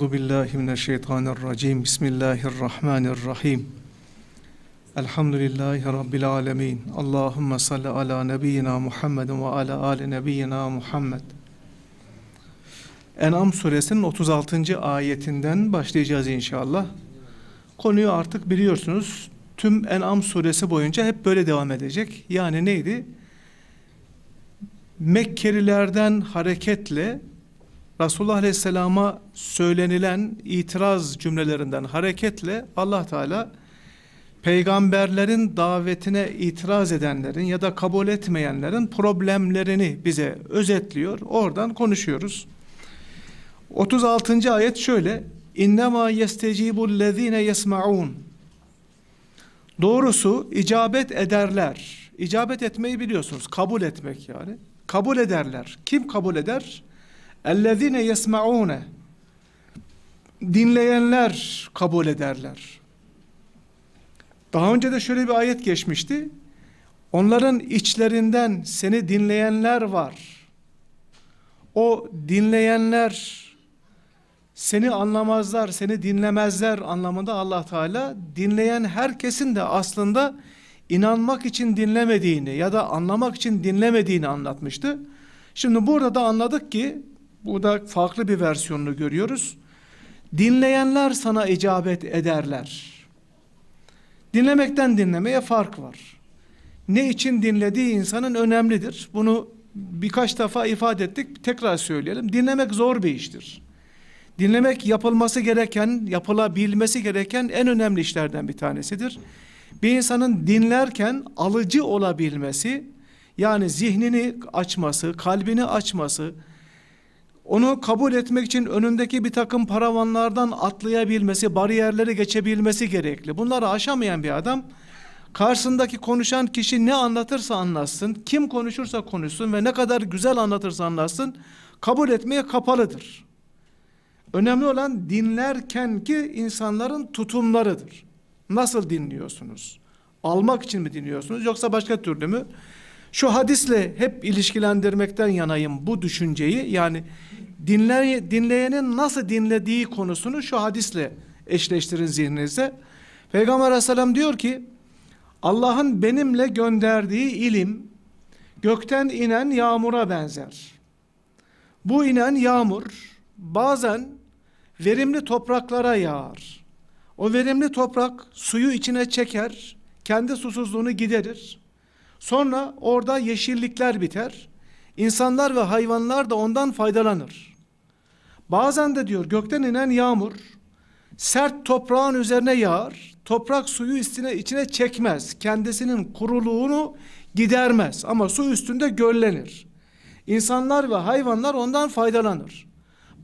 Euzu billahi mineşşeytanirracim. Bismillahirrahmanirrahim. Elhamdülillahi rabbil alamin. Allahumme salli ala nebiyyina Muhammedin ve ala ali nebiyyina Muhammed. En'am suresinin 36. ayetinden başlayacağız inşallah. Konuyu artık biliyorsunuz. Tüm En'am suresi boyunca hep böyle devam edecek. Yani neydi? Mekkelilerden hareketle Resulullah Aleyhisselam'a söylenilen itiraz cümlelerinden hareketle Allah Teala peygamberlerin davetine itiraz edenlerin ya da kabul etmeyenlerin problemlerini bize özetliyor. Oradan konuşuyoruz. 36. ayet şöyle: İnnemâ yestecibü'llezîne yesmaun. Doğrusu icabet ederler. İcabet etmeyi biliyorsunuz. Kabul etmek yani. Kabul ederler. Kim kabul eder? اَلَّذ۪ينَ يَسْمَعُونَ Dinleyenler kabul ederler. Daha önce de şöyle bir ayet geçmişti. Onların içlerinden seni dinleyenler var. O dinleyenler seni anlamazlar, seni dinlemezler anlamında Allah Teala dinleyen herkesin de aslında inanmak için dinlemediğini ya da anlamak için dinlemediğini anlatmıştı. Şimdi burada da anladık ki bu da farklı bir versiyonunu görüyoruz. Dinleyenler sana icabet ederler. Dinlemekten dinlemeye fark var. Ne için dinlediği insanın önemlidir. Bunu birkaç defa ifade ettik. Tekrar söyleyelim. Dinlemek zor bir iştir. Dinlemek yapılması gereken, yapılabilmesi gereken en önemli işlerden bir tanesidir. Bir insanın dinlerken alıcı olabilmesi, yani zihnini açması, kalbini açması, onu kabul etmek için önündeki bir takım paravanlardan atlayabilmesi, bariyerleri geçebilmesi gerekli. Bunları aşamayan bir adam karşısındaki konuşan kişi ne anlatırsa anlatsın, kim konuşursa konuşsun ve ne kadar güzel anlatırsa anlatsın kabul etmeye kapalıdır. Önemli olan dinlerken ki insanların tutumlarıdır. Nasıl dinliyorsunuz? Almak için mi dinliyorsunuz yoksa başka türlü mü? Şu hadisle hep ilişkilendirmekten yanayım bu düşünceyi yani dinley dinleyenin nasıl dinlediği konusunu şu hadisle eşleştirin zihninizde. Peygamber aleyhisselam diyor ki Allah'ın benimle gönderdiği ilim gökten inen yağmura benzer. Bu inen yağmur bazen verimli topraklara yağar. O verimli toprak suyu içine çeker, kendi susuzluğunu giderir. Sonra orada yeşillikler biter. İnsanlar ve hayvanlar da ondan faydalanır. Bazen de diyor gökten inen yağmur sert toprağın üzerine yağar. Toprak suyu içine, içine çekmez. Kendisinin kuruluğunu gidermez. Ama su üstünde göllenir. İnsanlar ve hayvanlar ondan faydalanır.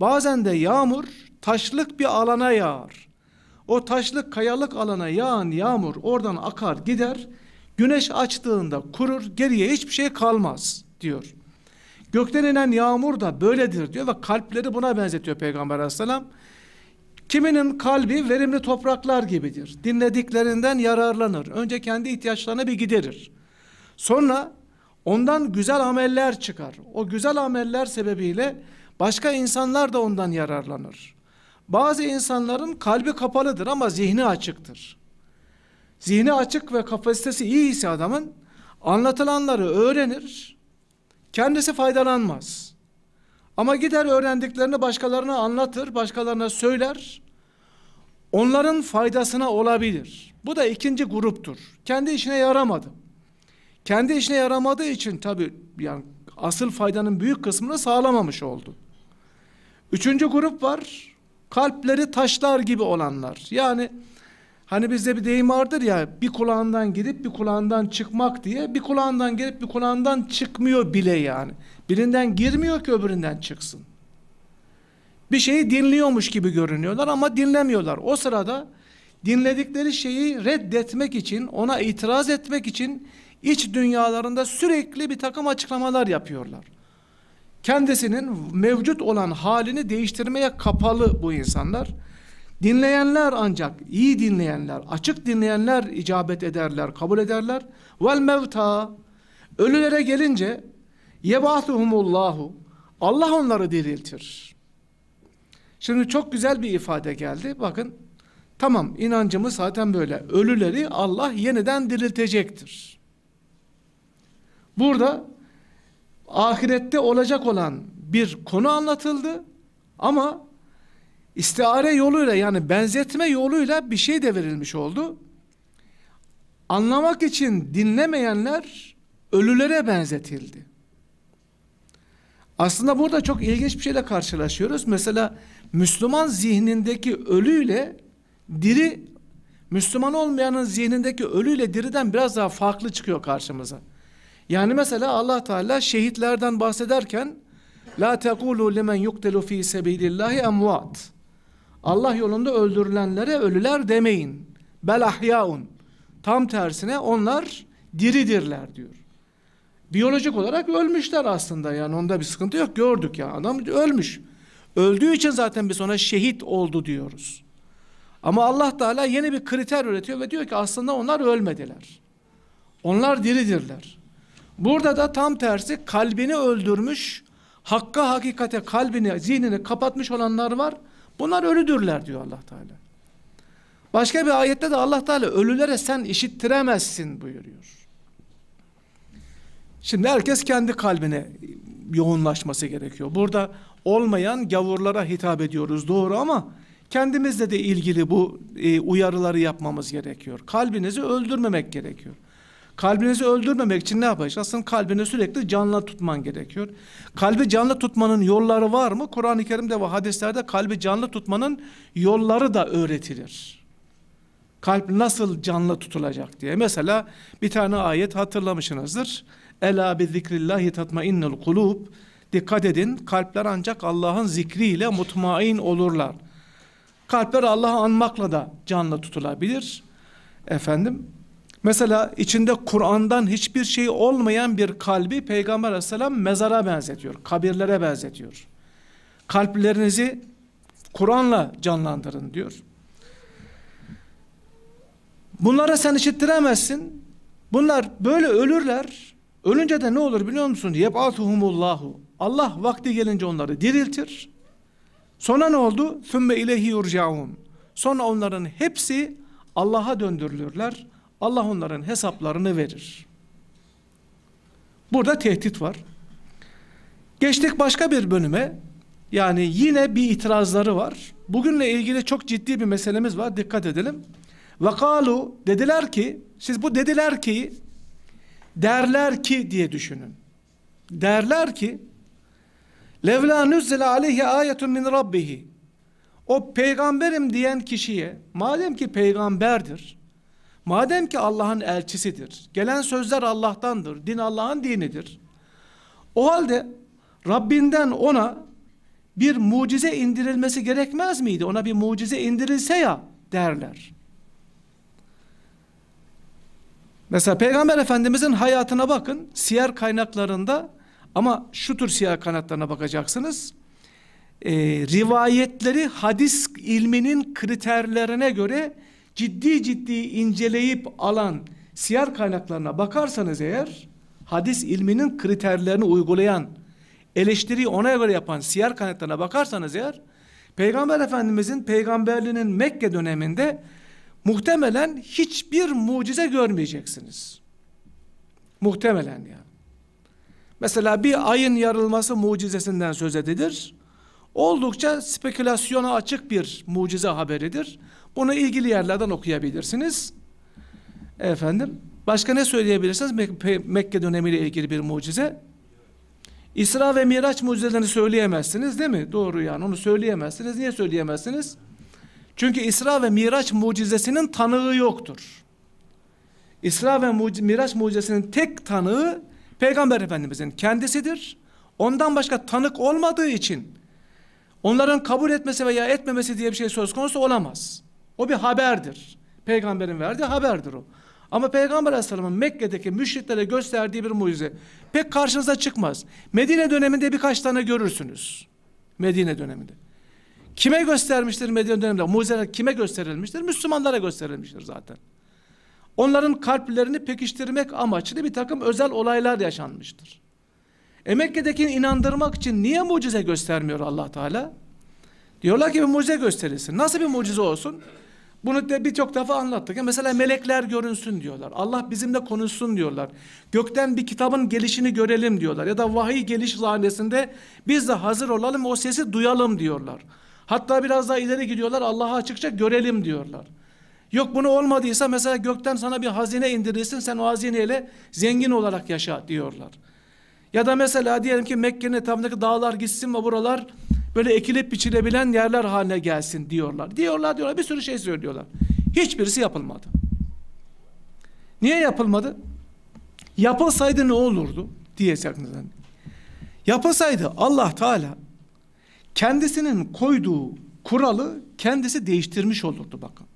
Bazen de yağmur taşlık bir alana yağar. O taşlık kayalık alana yağan yağmur oradan akar gider. Güneş açtığında kurur geriye hiçbir şey kalmaz diyor. Gökten inen yağmur da böyledir diyor ve kalpleri buna benzetiyor Peygamber aleyhisselam. Kiminin kalbi verimli topraklar gibidir. Dinlediklerinden yararlanır. Önce kendi ihtiyaçlarını bir giderir. Sonra ondan güzel ameller çıkar. O güzel ameller sebebiyle başka insanlar da ondan yararlanır. Bazı insanların kalbi kapalıdır ama zihni açıktır. Zihni açık ve kapasitesi iyi ise adamın anlatılanları öğrenir Kendisi faydalanmaz. Ama gider öğrendiklerini başkalarına anlatır, başkalarına söyler. Onların faydasına olabilir. Bu da ikinci gruptur. Kendi işine yaramadı. Kendi işine yaramadığı için tabi yani asıl faydanın büyük kısmını sağlamamış oldu. Üçüncü grup var. Kalpleri taşlar gibi olanlar. Yani Hani bizde bir deyim vardır ya bir kulağından girip bir kulağından çıkmak diye bir kulağından girip bir kulağından çıkmıyor bile yani. Birinden girmiyor ki öbüründen çıksın. Bir şeyi dinliyormuş gibi görünüyorlar ama dinlemiyorlar. O sırada dinledikleri şeyi reddetmek için, ona itiraz etmek için iç dünyalarında sürekli bir takım açıklamalar yapıyorlar. Kendisinin mevcut olan halini değiştirmeye kapalı bu insanlar. Dinleyenler ancak iyi dinleyenler, açık dinleyenler icabet ederler, kabul ederler. Vel mevta ölülere gelince yebatuhumullahu Allah onları diriltir. Şimdi çok güzel bir ifade geldi. Bakın tamam inancımız zaten böyle. Ölüleri Allah yeniden diriltecektir. Burada ahirette olacak olan bir konu anlatıldı ama İstiare yoluyla yani benzetme yoluyla bir şey de verilmiş oldu. Anlamak için dinlemeyenler ölülere benzetildi. Aslında burada çok ilginç bir şeyle karşılaşıyoruz. Mesela Müslüman zihnindeki ölüyle diri, Müslüman olmayanın zihnindeki ölüyle diriden biraz daha farklı çıkıyor karşımıza. Yani mesela Allah Teala şehitlerden bahsederken la tekulu limen yuktelu fi sebilillahi emvat. Allah yolunda öldürülenlere ölüler demeyin. Bel ahyaun. Tam tersine onlar diridirler diyor. Biyolojik olarak ölmüşler aslında yani onda bir sıkıntı yok gördük ya adam ölmüş. Öldüğü için zaten biz ona şehit oldu diyoruz. Ama Allah Teala yeni bir kriter üretiyor ve diyor ki aslında onlar ölmediler. Onlar diridirler. Burada da tam tersi kalbini öldürmüş, hakka hakikate kalbini, zihnini kapatmış olanlar var. Bunlar ölüdürler diyor Allah Teala. Başka bir ayette de Allah Teala ölülere sen işittiremezsin buyuruyor. Şimdi herkes kendi kalbine yoğunlaşması gerekiyor. Burada olmayan gavurlara hitap ediyoruz doğru ama kendimizle de ilgili bu e, uyarıları yapmamız gerekiyor. Kalbinizi öldürmemek gerekiyor. Kalbinizi öldürmemek için ne yapacaksın? Kalbini sürekli canlı tutman gerekiyor. Kalbi canlı tutmanın yolları var mı? Kur'an-ı Kerim'de ve hadislerde kalbi canlı tutmanın yolları da öğretilir. Kalp nasıl canlı tutulacak diye. Mesela bir tane ayet hatırlamışsınızdır. Ela bi zikrillahi tatmainnul kulub. Dikkat edin kalpler ancak Allah'ın zikriyle mutmain olurlar. Kalpler Allah'ı anmakla da canlı tutulabilir. Efendim Mesela içinde Kur'an'dan hiçbir şey olmayan bir kalbi Peygamber aleyhisselam mezara benzetiyor, kabirlere benzetiyor. Kalplerinizi Kur'an'la canlandırın diyor. Bunlara sen işittiremezsin. Bunlar böyle ölürler. Ölünce de ne olur biliyor musun? Yeb'atuhumullahu. Allah vakti gelince onları diriltir. Sonra ne oldu? Sümme ileyhi yurcaun. Sonra onların hepsi Allah'a döndürülürler. Allah onların hesaplarını verir. Burada tehdit var. Geçtik başka bir bölüme. Yani yine bir itirazları var. Bugünle ilgili çok ciddi bir meselemiz var. Dikkat edelim. Vakalu dediler ki siz bu dediler ki derler ki diye düşünün. Derler ki levla nüzzele aleyhi ayetun min rabbihi o peygamberim diyen kişiye madem ki peygamberdir Madem ki Allah'ın elçisidir, gelen sözler Allah'tandır, din Allah'ın dinidir. O halde Rabbinden ona bir mucize indirilmesi gerekmez miydi? Ona bir mucize indirilse ya derler. Mesela Peygamber Efendimizin hayatına bakın. Siyer kaynaklarında ama şu tür siyer kaynaklarına bakacaksınız. Ee, rivayetleri hadis ilminin kriterlerine göre ciddi ciddi inceleyip alan siyer kaynaklarına bakarsanız eğer hadis ilminin kriterlerini uygulayan eleştiriyi ona göre yapan siyer kaynaklarına bakarsanız eğer Peygamber Efendimizin peygamberliğinin Mekke döneminde muhtemelen hiçbir mucize görmeyeceksiniz. Muhtemelen yani. Mesela bir ayın yarılması mucizesinden söz edilir. Oldukça spekülasyona açık bir mucize haberidir. Onu ilgili yerlerden okuyabilirsiniz. Efendim, başka ne söyleyebilirsiniz Mek Mekke dönemiyle ilgili bir mucize? İsra ve Miraç mucizelerini söyleyemezsiniz değil mi? Doğru yani onu söyleyemezsiniz. Niye söyleyemezsiniz? Çünkü İsra ve Miraç mucizesinin tanığı yoktur. İsra ve muc Miraç mucizesinin tek tanığı Peygamber Efendimizin kendisidir. Ondan başka tanık olmadığı için onların kabul etmesi veya etmemesi diye bir şey söz konusu olamaz. O bir haberdir. Peygamberin verdiği haberdir o. Ama Peygamber Aleyhisselam'ın Mekke'deki müşriklere gösterdiği bir mucize pek karşınıza çıkmaz. Medine döneminde birkaç tane görürsünüz. Medine döneminde. Kime göstermiştir Medine döneminde? Mucizeler kime gösterilmiştir? Müslümanlara gösterilmiştir zaten. Onların kalplerini pekiştirmek amaçlı bir takım özel olaylar yaşanmıştır. E Mekke'dekini inandırmak için niye mucize göstermiyor allah Teala? Diyorlar ki bir mucize gösterilsin. Nasıl bir mucize olsun? Bunu de birçok defa anlattık. Mesela melekler görünsün diyorlar. Allah bizimle konuşsun diyorlar. Gökten bir kitabın gelişini görelim diyorlar. Ya da vahiy geliş sahnesinde biz de hazır olalım o sesi duyalım diyorlar. Hatta biraz daha ileri gidiyorlar Allah'a açıkça görelim diyorlar. Yok bunu olmadıysa mesela gökten sana bir hazine indirilsin sen o hazineyle zengin olarak yaşa diyorlar. Ya da mesela diyelim ki Mekke'nin etrafındaki dağlar gitsin ve buralar böyle ekilip biçilebilen yerler haline gelsin diyorlar. Diyorlar diyorlar bir sürü şey söylüyorlar. Hiçbirisi yapılmadı. Niye yapılmadı? Yapılsaydı ne olurdu diyeceksiniz. Yapılsaydı Allah Teala kendisinin koyduğu kuralı kendisi değiştirmiş olurdu bakın.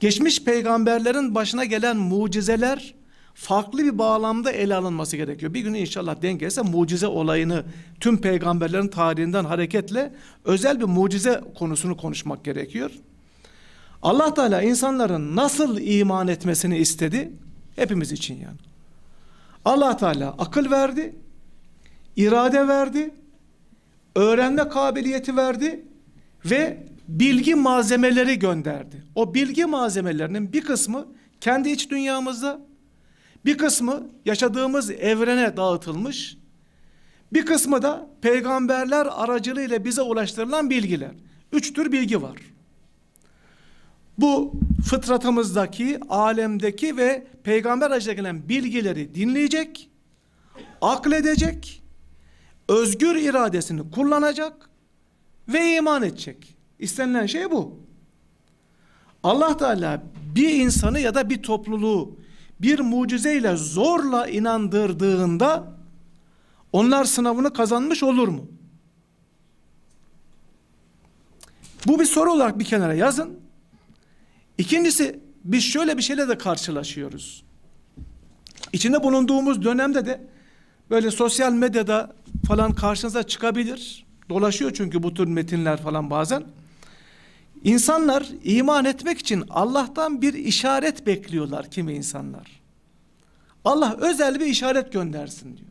Geçmiş peygamberlerin başına gelen mucizeler farklı bir bağlamda ele alınması gerekiyor. Bir gün inşallah denk gelirse mucize olayını tüm peygamberlerin tarihinden hareketle özel bir mucize konusunu konuşmak gerekiyor. Allah Teala insanların nasıl iman etmesini istedi? Hepimiz için yani. Allah Teala akıl verdi, irade verdi, öğrenme kabiliyeti verdi ve bilgi malzemeleri gönderdi. O bilgi malzemelerinin bir kısmı kendi iç dünyamızda, bir kısmı yaşadığımız evrene dağıtılmış, bir kısmı da peygamberler aracılığıyla bize ulaştırılan bilgiler. Üç tür bilgi var. Bu fıtratımızdaki, alemdeki ve peygamber aracılığıyla bilgileri dinleyecek, akledecek, özgür iradesini kullanacak ve iman edecek. İstenilen şey bu. Allah Teala bir insanı ya da bir topluluğu bir mucizeyle zorla inandırdığında onlar sınavını kazanmış olur mu? Bu bir soru olarak bir kenara yazın. İkincisi biz şöyle bir şeyle de karşılaşıyoruz. İçinde bulunduğumuz dönemde de böyle sosyal medyada falan karşınıza çıkabilir. Dolaşıyor çünkü bu tür metinler falan bazen. İnsanlar iman etmek için Allah'tan bir işaret bekliyorlar kimi insanlar. Allah özel bir işaret göndersin diyor.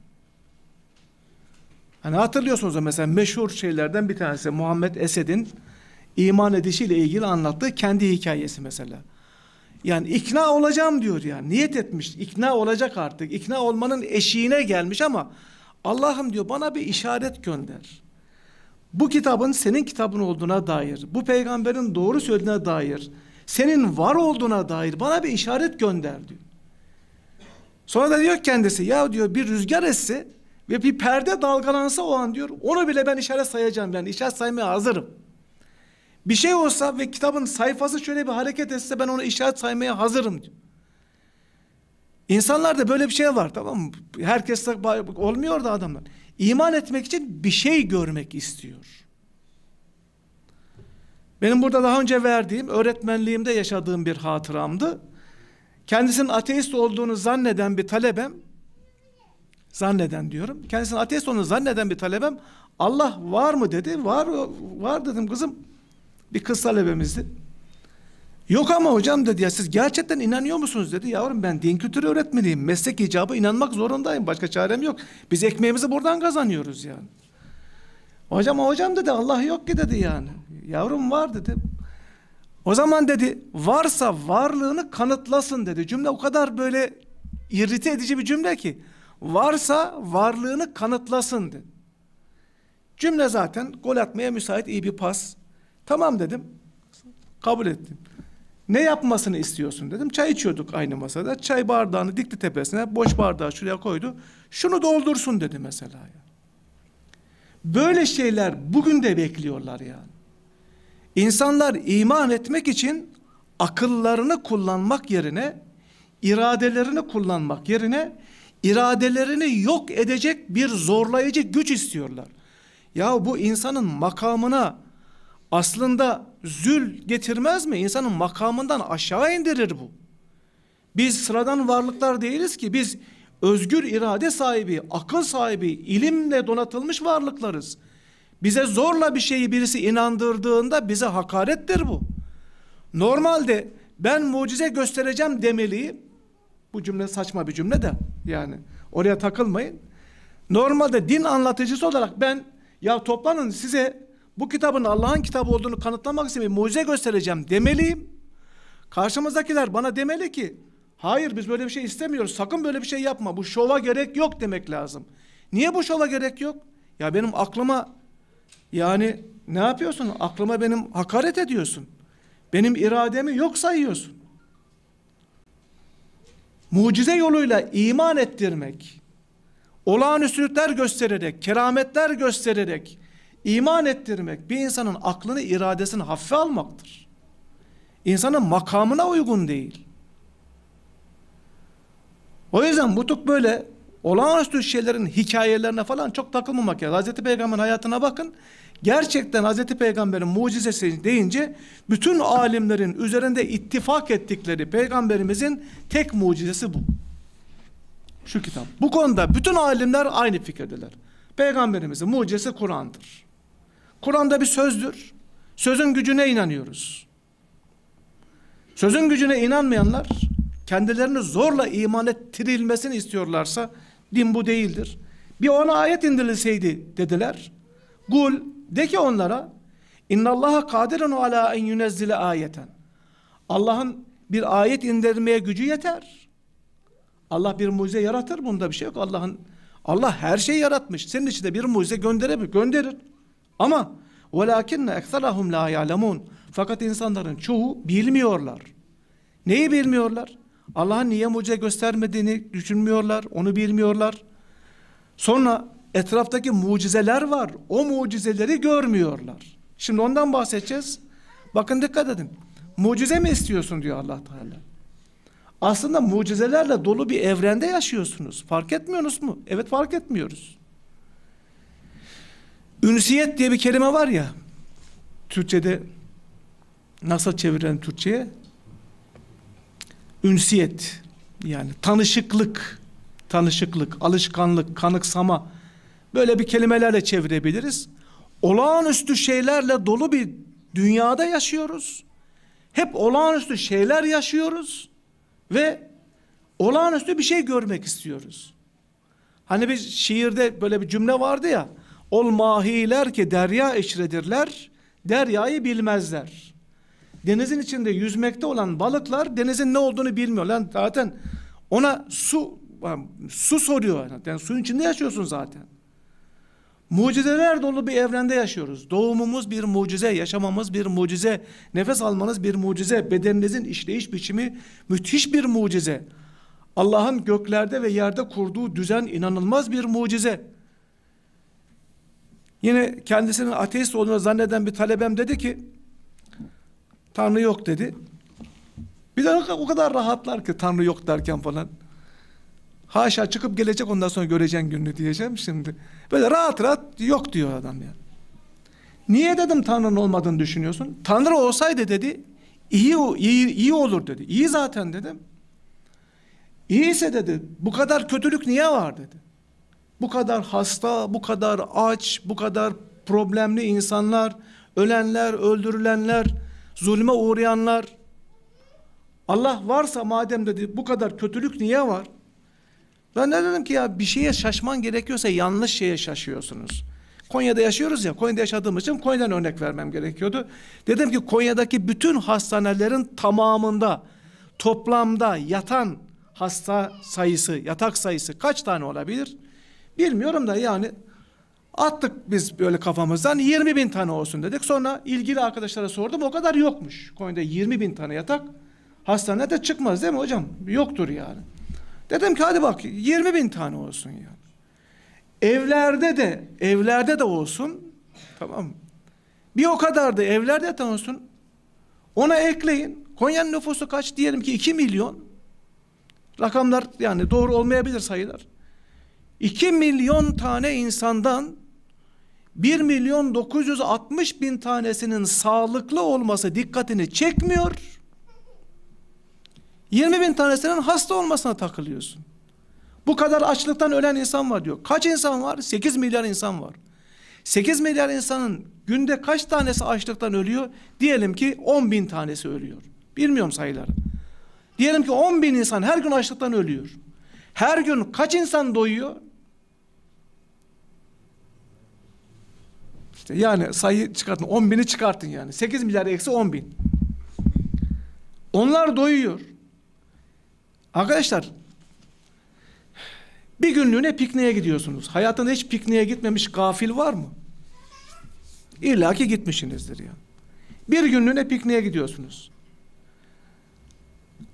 Hani hatırlıyorsunuz da mesela meşhur şeylerden bir tanesi Muhammed Esed'in iman edişiyle ilgili anlattığı kendi hikayesi mesela. Yani ikna olacağım diyor ya Niyet etmiş. ikna olacak artık. İkna olmanın eşiğine gelmiş ama Allah'ım diyor bana bir işaret gönder bu kitabın senin kitabın olduğuna dair, bu peygamberin doğru söylediğine dair, senin var olduğuna dair bana bir işaret gönder diyor. Sonra da diyor kendisi ya diyor bir rüzgar esse ve bir perde dalgalansa o an diyor onu bile ben işaret sayacağım yani işaret saymaya hazırım. Bir şey olsa ve kitabın sayfası şöyle bir hareket etse ben onu işaret saymaya hazırım diyor. İnsanlarda böyle bir şey var tamam mı? Herkes olmuyor da adamlar. İman etmek için bir şey görmek istiyor. Benim burada daha önce verdiğim öğretmenliğimde yaşadığım bir hatıramdı. Kendisinin ateist olduğunu zanneden bir talebem zanneden diyorum. Kendisinin ateist olduğunu zanneden bir talebem Allah var mı dedi. Var var dedim kızım. Bir kız talebemizdi. Yok ama hocam dedi ya siz gerçekten inanıyor musunuz dedi. Yavrum ben din kültürü öğretmeniyim. Meslek icabı inanmak zorundayım. Başka çarem yok. Biz ekmeğimizi buradan kazanıyoruz yani. Hocam hocam dedi Allah yok ki dedi yani. Yavrum var dedi. O zaman dedi varsa varlığını kanıtlasın dedi. Cümle o kadar böyle irrite edici bir cümle ki. Varsa varlığını kanıtlasın dedi. Cümle zaten gol atmaya müsait iyi bir pas. Tamam dedim. Kabul ettim. Ne yapmasını istiyorsun dedim. Çay içiyorduk aynı masada. Çay bardağını dikti tepesine. Boş bardağı şuraya koydu. Şunu doldursun dedi mesela. Yani. Böyle şeyler bugün de bekliyorlar yani. İnsanlar iman etmek için akıllarını kullanmak yerine iradelerini kullanmak yerine iradelerini yok edecek bir zorlayıcı güç istiyorlar. Ya bu insanın makamına, aslında zül getirmez mi? İnsanın makamından aşağı indirir bu. Biz sıradan varlıklar değiliz ki biz özgür irade sahibi, akıl sahibi, ilimle donatılmış varlıklarız. Bize zorla bir şeyi birisi inandırdığında bize hakarettir bu. Normalde ben mucize göstereceğim demeliyi bu cümle saçma bir cümle de yani oraya takılmayın. Normalde din anlatıcısı olarak ben ya toplanın size bu kitabın Allah'ın kitabı olduğunu kanıtlamak için bir mucize göstereceğim demeliyim. Karşımızdakiler bana demeli ki hayır biz böyle bir şey istemiyoruz sakın böyle bir şey yapma bu şova gerek yok demek lazım. Niye bu şova gerek yok? Ya benim aklıma yani ne yapıyorsun? Aklıma benim hakaret ediyorsun. Benim irademi yok sayıyorsun. Mucize yoluyla iman ettirmek, olağanüstülükler göstererek, kerametler göstererek, İman ettirmek bir insanın aklını iradesini hafife almaktır. İnsanın makamına uygun değil. O yüzden bu tük böyle olağanüstü şeylerin hikayelerine falan çok takılmamak lazım. Hazreti Peygamber'in hayatına bakın. Gerçekten Hazreti Peygamber'in mucizesi deyince bütün alimlerin üzerinde ittifak ettikleri peygamberimizin tek mucizesi bu. Şu kitap. Bu konuda bütün alimler aynı fikirdeler. Peygamberimizin mucizesi Kur'an'dır. Kur'an'da bir sözdür. Sözün gücüne inanıyoruz. Sözün gücüne inanmayanlar kendilerini zorla iman ettirilmesini istiyorlarsa din bu değildir. Bir ona ayet indirilseydi dediler. Kul de ki onlara innallaha kadirun ala en yunezzile ayeten. Allah'ın bir ayet indirmeye gücü yeter. Allah bir mucize yaratır bunda bir şey yok. Allah'ın Allah her şeyi yaratmış. Senin için de bir mucize gönderebilir, gönderir. Ama وَلَاكِنَّ اَكْثَرَهُمْ لَا يَعْلَمُونَ Fakat insanların çoğu bilmiyorlar. Neyi bilmiyorlar? Allah'ın niye mucize göstermediğini düşünmüyorlar, onu bilmiyorlar. Sonra etraftaki mucizeler var. O mucizeleri görmüyorlar. Şimdi ondan bahsedeceğiz. Bakın dikkat edin. Mucize mi istiyorsun diyor Allah Teala. Aslında mucizelerle dolu bir evrende yaşıyorsunuz. Fark etmiyorsunuz mu? Evet fark etmiyoruz. Ünsiyet diye bir kelime var ya. Türkçede nasıl çevirelim Türkçeye? Ünsiyet yani tanışıklık, tanışıklık, alışkanlık, kanıksama böyle bir kelimelerle çevirebiliriz. Olağanüstü şeylerle dolu bir dünyada yaşıyoruz. Hep olağanüstü şeyler yaşıyoruz ve olağanüstü bir şey görmek istiyoruz. Hani bir şiirde böyle bir cümle vardı ya. Ol mahiler ki derya eşredirler, deryayı bilmezler. Denizin içinde yüzmekte olan balıklar denizin ne olduğunu bilmiyor. Lan zaten ona su su soruyor. Yani suyun içinde yaşıyorsun zaten. Mucizeler dolu bir evrende yaşıyoruz. Doğumumuz bir mucize, yaşamamız bir mucize, nefes almanız bir mucize, bedeninizin işleyiş biçimi müthiş bir mucize. Allah'ın göklerde ve yerde kurduğu düzen inanılmaz bir mucize. Yine kendisinin ateist olduğunu zanneden bir talebem dedi ki Tanrı yok dedi. Bir de o kadar rahatlar ki Tanrı yok derken falan. Haşa çıkıp gelecek ondan sonra göreceğin gününü diyeceğim şimdi. Böyle rahat rahat yok diyor adam ya. Niye dedim Tanrı'nın olmadığını düşünüyorsun? Tanrı olsaydı dedi iyi, iyi, iyi olur dedi. İyi zaten dedim. İyiyse dedi bu kadar kötülük niye var dedi. Bu kadar hasta, bu kadar aç, bu kadar problemli insanlar, ölenler, öldürülenler, zulme uğrayanlar. Allah varsa madem dedi bu kadar kötülük niye var? Ben ne dedim ki ya bir şeye şaşman gerekiyorsa yanlış şeye şaşıyorsunuz. Konya'da yaşıyoruz ya, Konya'da yaşadığımız için Konya'dan örnek vermem gerekiyordu. Dedim ki Konya'daki bütün hastanelerin tamamında toplamda yatan hasta sayısı, yatak sayısı kaç tane olabilir? Bilmiyorum da yani attık biz böyle kafamızdan 20 bin tane olsun dedik. Sonra ilgili arkadaşlara sordum o kadar yokmuş. Konya'da 20 bin tane yatak hastanede çıkmaz değil mi hocam? Yoktur yani. Dedim ki hadi bak 20 bin tane olsun yani. Evlerde de evlerde de olsun tamam Bir o kadar da evlerde de olsun. Ona ekleyin. Konya'nın nüfusu kaç? Diyelim ki 2 milyon. Rakamlar yani doğru olmayabilir sayılar. 2 milyon tane insandan 1 milyon 960 bin tanesinin sağlıklı olması dikkatini çekmiyor. 20 bin tanesinin hasta olmasına takılıyorsun. Bu kadar açlıktan ölen insan var diyor. Kaç insan var? 8 milyar insan var. 8 milyar insanın günde kaç tanesi açlıktan ölüyor? Diyelim ki 10 bin tanesi ölüyor. Bilmiyorum sayıları. Diyelim ki 10 bin insan her gün açlıktan ölüyor. Her gün kaç insan doyuyor? İşte yani sayı çıkartın. 10 bini çıkartın yani. 8 milyar eksi 10 bin. Onlar doyuyor. Arkadaşlar bir günlüğüne pikniğe gidiyorsunuz. Hayatında hiç pikniğe gitmemiş gafil var mı? İlla ki gitmişsinizdir ya. Bir günlüğüne pikniğe gidiyorsunuz.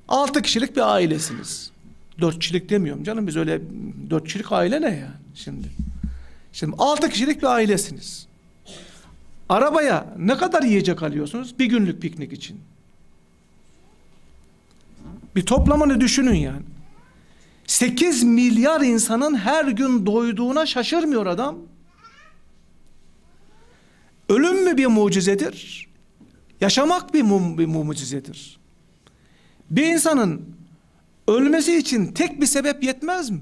Altı kişilik bir ailesiniz. Dört kişilik demiyorum canım biz öyle dört kişilik aile ne ya şimdi? Şimdi altı kişilik bir ailesiniz. Arabaya ne kadar yiyecek alıyorsunuz? Bir günlük piknik için. Bir toplamını düşünün yani. 8 milyar insanın her gün doyduğuna şaşırmıyor adam. Ölüm mü bir mucizedir? Yaşamak bir, mu bir mucizedir. Bir insanın ölmesi için tek bir sebep yetmez mi?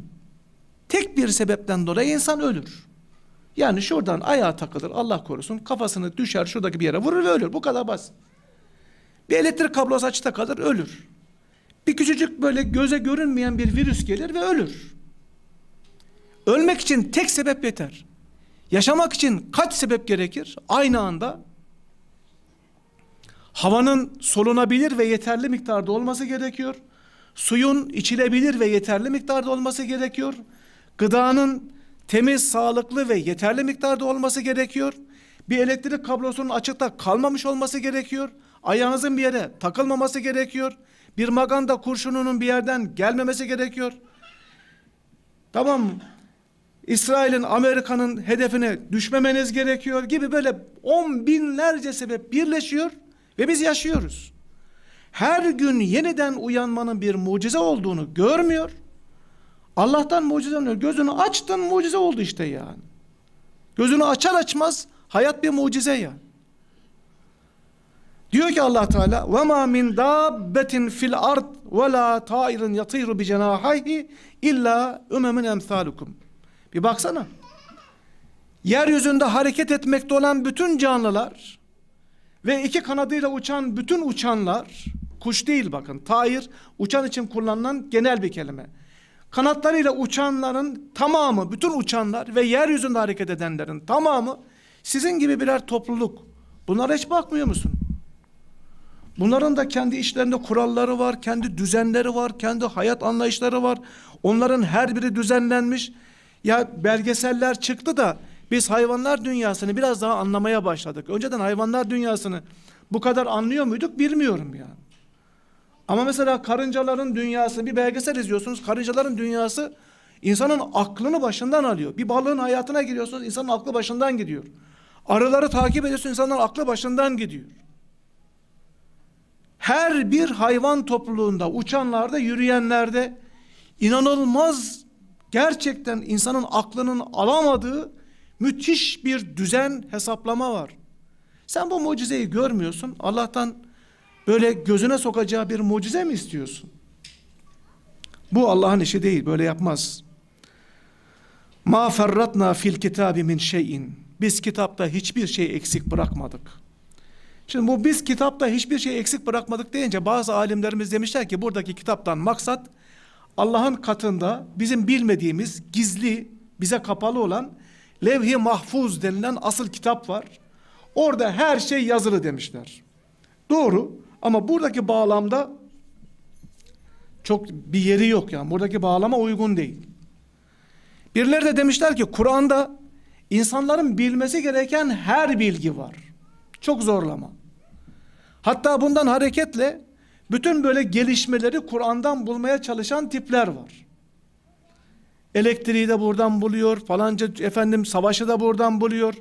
Tek bir sebepten dolayı insan ölür. Yani şuradan ayağa takılır Allah korusun kafasını düşer şuradaki bir yere vurur ve ölür. Bu kadar basit. Bir elektrik kablosu açıkta kalır ölür. Bir küçücük böyle göze görünmeyen bir virüs gelir ve ölür. Ölmek için tek sebep yeter. Yaşamak için kaç sebep gerekir? Aynı anda havanın solunabilir ve yeterli miktarda olması gerekiyor. Suyun içilebilir ve yeterli miktarda olması gerekiyor. Gıdanın temiz, sağlıklı ve yeterli miktarda olması gerekiyor. Bir elektrik kablosunun açıkta kalmamış olması gerekiyor. Ayağınızın bir yere takılmaması gerekiyor. Bir maganda kurşununun bir yerden gelmemesi gerekiyor. Tamam mı? İsrail'in, Amerika'nın hedefine düşmemeniz gerekiyor gibi böyle on binlerce sebep birleşiyor ve biz yaşıyoruz. Her gün yeniden uyanmanın bir mucize olduğunu görmüyor. Allah'tan mucize oluyor. Gözünü açtın mucize oldu işte yani. Gözünü açar açmaz hayat bir mucize ya. Diyor ki Allah Teala ve ma min dabbetin fil ard ve la ta'irin yatiru bi cenahihi illa umemun emsalukum. Bir baksana. Yeryüzünde hareket etmekte olan bütün canlılar ve iki kanadıyla uçan bütün uçanlar kuş değil bakın. Tair uçan için kullanılan genel bir kelime kanatlarıyla uçanların tamamı, bütün uçanlar ve yeryüzünde hareket edenlerin tamamı sizin gibi birer topluluk. Bunlara hiç bakmıyor musun? Bunların da kendi işlerinde kuralları var, kendi düzenleri var, kendi hayat anlayışları var. Onların her biri düzenlenmiş. Ya belgeseller çıktı da biz hayvanlar dünyasını biraz daha anlamaya başladık. Önceden hayvanlar dünyasını bu kadar anlıyor muyduk bilmiyorum yani. Ama mesela karıncaların dünyası bir belgesel izliyorsunuz. Karıncaların dünyası insanın aklını başından alıyor. Bir balığın hayatına giriyorsunuz insanın aklı başından gidiyor. Arıları takip ediyorsunuz insanların aklı başından gidiyor. Her bir hayvan topluluğunda, uçanlarda, yürüyenlerde inanılmaz gerçekten insanın aklının alamadığı müthiş bir düzen hesaplama var. Sen bu mucizeyi görmüyorsun. Allah'tan böyle gözüne sokacağı bir mucize mi istiyorsun? Bu Allah'ın işi değil. Böyle yapmaz. Ma ferratna fil kitabi min şeyin. Biz kitapta hiçbir şey eksik bırakmadık. Şimdi bu biz kitapta hiçbir şey eksik bırakmadık deyince bazı alimlerimiz demişler ki buradaki kitaptan maksat Allah'ın katında bizim bilmediğimiz gizli bize kapalı olan levh-i mahfuz denilen asıl kitap var. Orada her şey yazılı demişler. Doğru. Ama buradaki bağlamda çok bir yeri yok yani. Buradaki bağlama uygun değil. Birileri de demişler ki Kur'an'da insanların bilmesi gereken her bilgi var. Çok zorlama. Hatta bundan hareketle bütün böyle gelişmeleri Kur'an'dan bulmaya çalışan tipler var. Elektriği de buradan buluyor, falanca efendim savaşı da buradan buluyor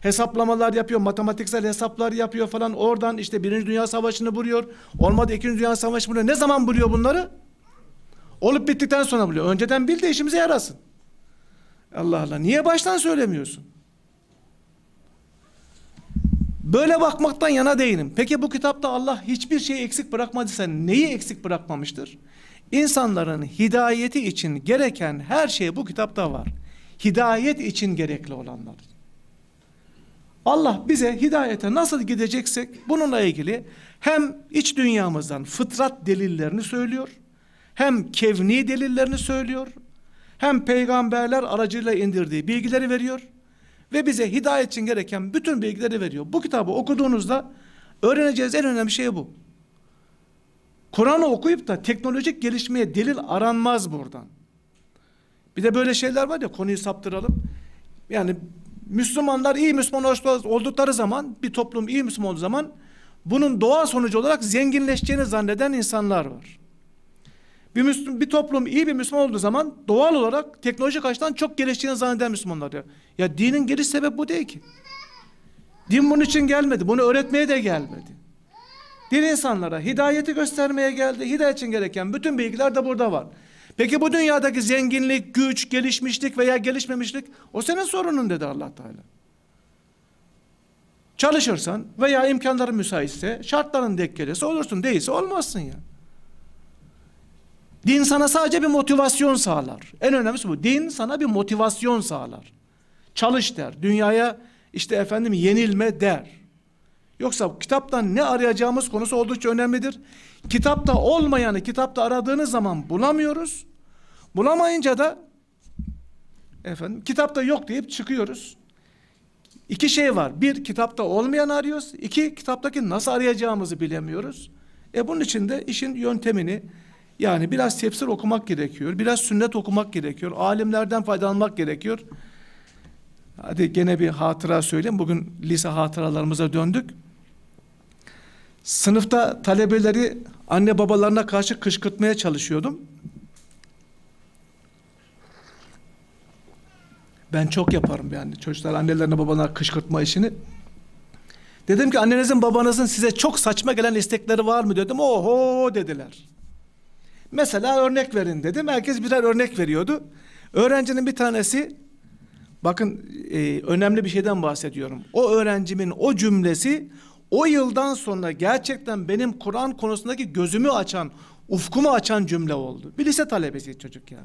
hesaplamalar yapıyor, matematiksel hesaplar yapıyor falan. Oradan işte Birinci Dünya Savaşı'nı buluyor. Olmadı İkinci Dünya Savaşı buluyor. Ne zaman buluyor bunları? Olup bittikten sonra buluyor. Önceden bil de işimize yarasın. Allah Allah. Niye baştan söylemiyorsun? Böyle bakmaktan yana değilim. Peki bu kitapta Allah hiçbir şeyi eksik bırakmadıysa neyi eksik bırakmamıştır? İnsanların hidayeti için gereken her şey bu kitapta var. Hidayet için gerekli olanlar. Allah bize hidayete nasıl gideceksek bununla ilgili hem iç dünyamızdan fıtrat delillerini söylüyor, hem kevni delillerini söylüyor, hem peygamberler aracıyla indirdiği bilgileri veriyor ve bize hidayet için gereken bütün bilgileri veriyor. Bu kitabı okuduğunuzda öğreneceğiz en önemli şey bu. Kur'an'ı okuyup da teknolojik gelişmeye delil aranmaz buradan. Bir de böyle şeyler var ya konuyu saptıralım. Yani Müslümanlar iyi Müslüman oldukları zaman bir toplum iyi Müslüman olduğu zaman bunun doğal sonucu olarak zenginleşeceğini zanneden insanlar var. Bir, Müslüm, bir toplum iyi bir Müslüman olduğu zaman doğal olarak teknolojik açıdan çok geliştiğini zanneden Müslümanlar ya. Ya dinin geliş sebep bu değil ki. Din bunun için gelmedi. Bunu öğretmeye de gelmedi. Din insanlara hidayeti göstermeye geldi. Hidayet için gereken bütün bilgiler de burada var. Peki bu dünyadaki zenginlik, güç, gelişmişlik veya gelişmemişlik o senin sorunun dedi Allah Teala. Çalışırsan veya imkanların müsaitse, şartların denk gelirse olursun, değilse olmazsın ya. Din sana sadece bir motivasyon sağlar. En önemlisi bu. Din sana bir motivasyon sağlar. Çalış der. Dünyaya işte efendim yenilme der. Yoksa kitaptan ne arayacağımız konusu oldukça önemlidir. Kitapta olmayanı kitapta aradığınız zaman bulamıyoruz. Bulamayınca da efendim kitapta yok deyip çıkıyoruz. İki şey var. Bir kitapta olmayan arıyoruz. İki kitaptaki nasıl arayacağımızı bilemiyoruz. E bunun için de işin yöntemini yani biraz tefsir okumak gerekiyor. Biraz sünnet okumak gerekiyor. Alimlerden faydalanmak gerekiyor. Hadi gene bir hatıra söyleyeyim. Bugün lise hatıralarımıza döndük. Sınıfta talebeleri anne babalarına karşı kışkırtmaya çalışıyordum. Ben çok yaparım yani çocuklar annelerine babalarına kışkırtma işini. Dedim ki annenizin babanızın size çok saçma gelen istekleri var mı dedim. Oho dediler. Mesela örnek verin dedim. Herkes birer örnek veriyordu. Öğrencinin bir tanesi bakın e, önemli bir şeyden bahsediyorum. O öğrencimin o cümlesi o yıldan sonra gerçekten benim Kur'an konusundaki gözümü açan, ufkumu açan cümle oldu. Bir lise talebesi çocuk ya.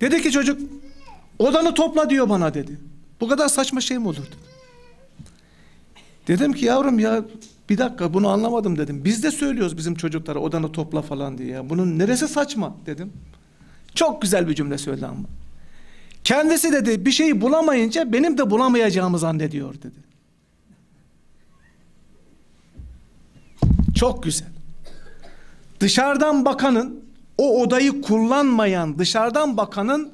Dedi ki çocuk odanı topla diyor bana dedi. Bu kadar saçma şey mi olur dedi. Dedim ki yavrum ya bir dakika bunu anlamadım dedim. Biz de söylüyoruz bizim çocuklara odanı topla falan diye. Ya. Bunun neresi saçma dedim. Çok güzel bir cümle söyledi ama. Kendisi dedi bir şeyi bulamayınca benim de bulamayacağımı zannediyor dedi. Çok güzel. Dışarıdan bakanın o odayı kullanmayan dışarıdan bakanın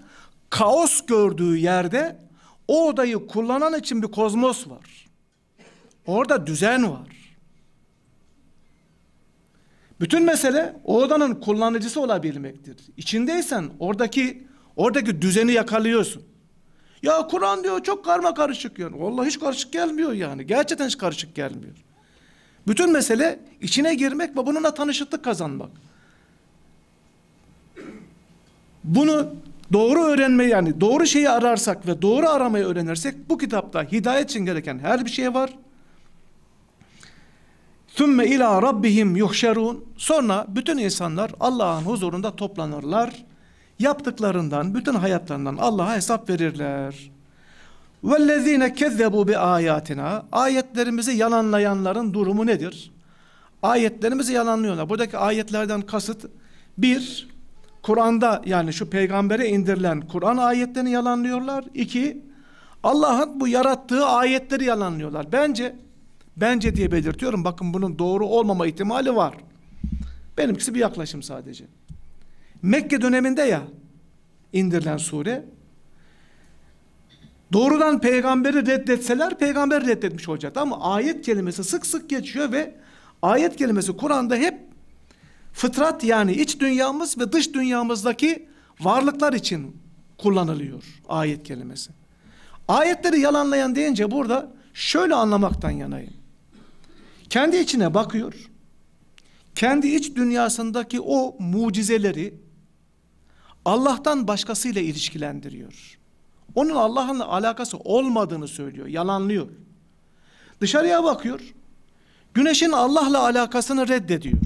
kaos gördüğü yerde o odayı kullanan için bir kozmos var. Orada düzen var. Bütün mesele o odanın kullanıcısı olabilmektir. İçindeysen oradaki Oradaki düzeni yakalıyorsun. Ya Kur'an diyor çok karma karışık yani. Vallahi hiç karışık gelmiyor yani. Gerçekten hiç karışık gelmiyor. Bütün mesele içine girmek ve bununla tanışıklık kazanmak. Bunu doğru öğrenme yani doğru şeyi ararsak ve doğru aramayı öğrenirsek bu kitapta hidayet için gereken her bir şey var. Sümme ila rabbihim yuhşerun. Sonra bütün insanlar Allah'ın huzurunda toplanırlar yaptıklarından, bütün hayatlarından Allah'a hesap verirler. وَالَّذ۪ينَ كَذَّبُوا بِآيَاتِنَا Ayetlerimizi yalanlayanların durumu nedir? Ayetlerimizi yalanlıyorlar. Buradaki ayetlerden kasıt bir, Kur'an'da yani şu peygambere indirilen Kur'an ayetlerini yalanlıyorlar. İki, Allah'ın bu yarattığı ayetleri yalanlıyorlar. Bence, bence diye belirtiyorum. Bakın bunun doğru olmama ihtimali var. Benimkisi bir yaklaşım sadece. Mekke döneminde ya indirilen sure. Doğrudan peygamberi reddetseler peygamber reddetmiş olacaktı ama ayet kelimesi sık sık geçiyor ve ayet kelimesi Kur'an'da hep fıtrat yani iç dünyamız ve dış dünyamızdaki varlıklar için kullanılıyor ayet kelimesi. Ayetleri yalanlayan deyince burada şöyle anlamaktan yanayım. Kendi içine bakıyor. Kendi iç dünyasındaki o mucizeleri, Allah'tan başkasıyla ilişkilendiriyor. Onun Allah'ın alakası olmadığını söylüyor, yalanlıyor. Dışarıya bakıyor. Güneşin Allah'la alakasını reddediyor.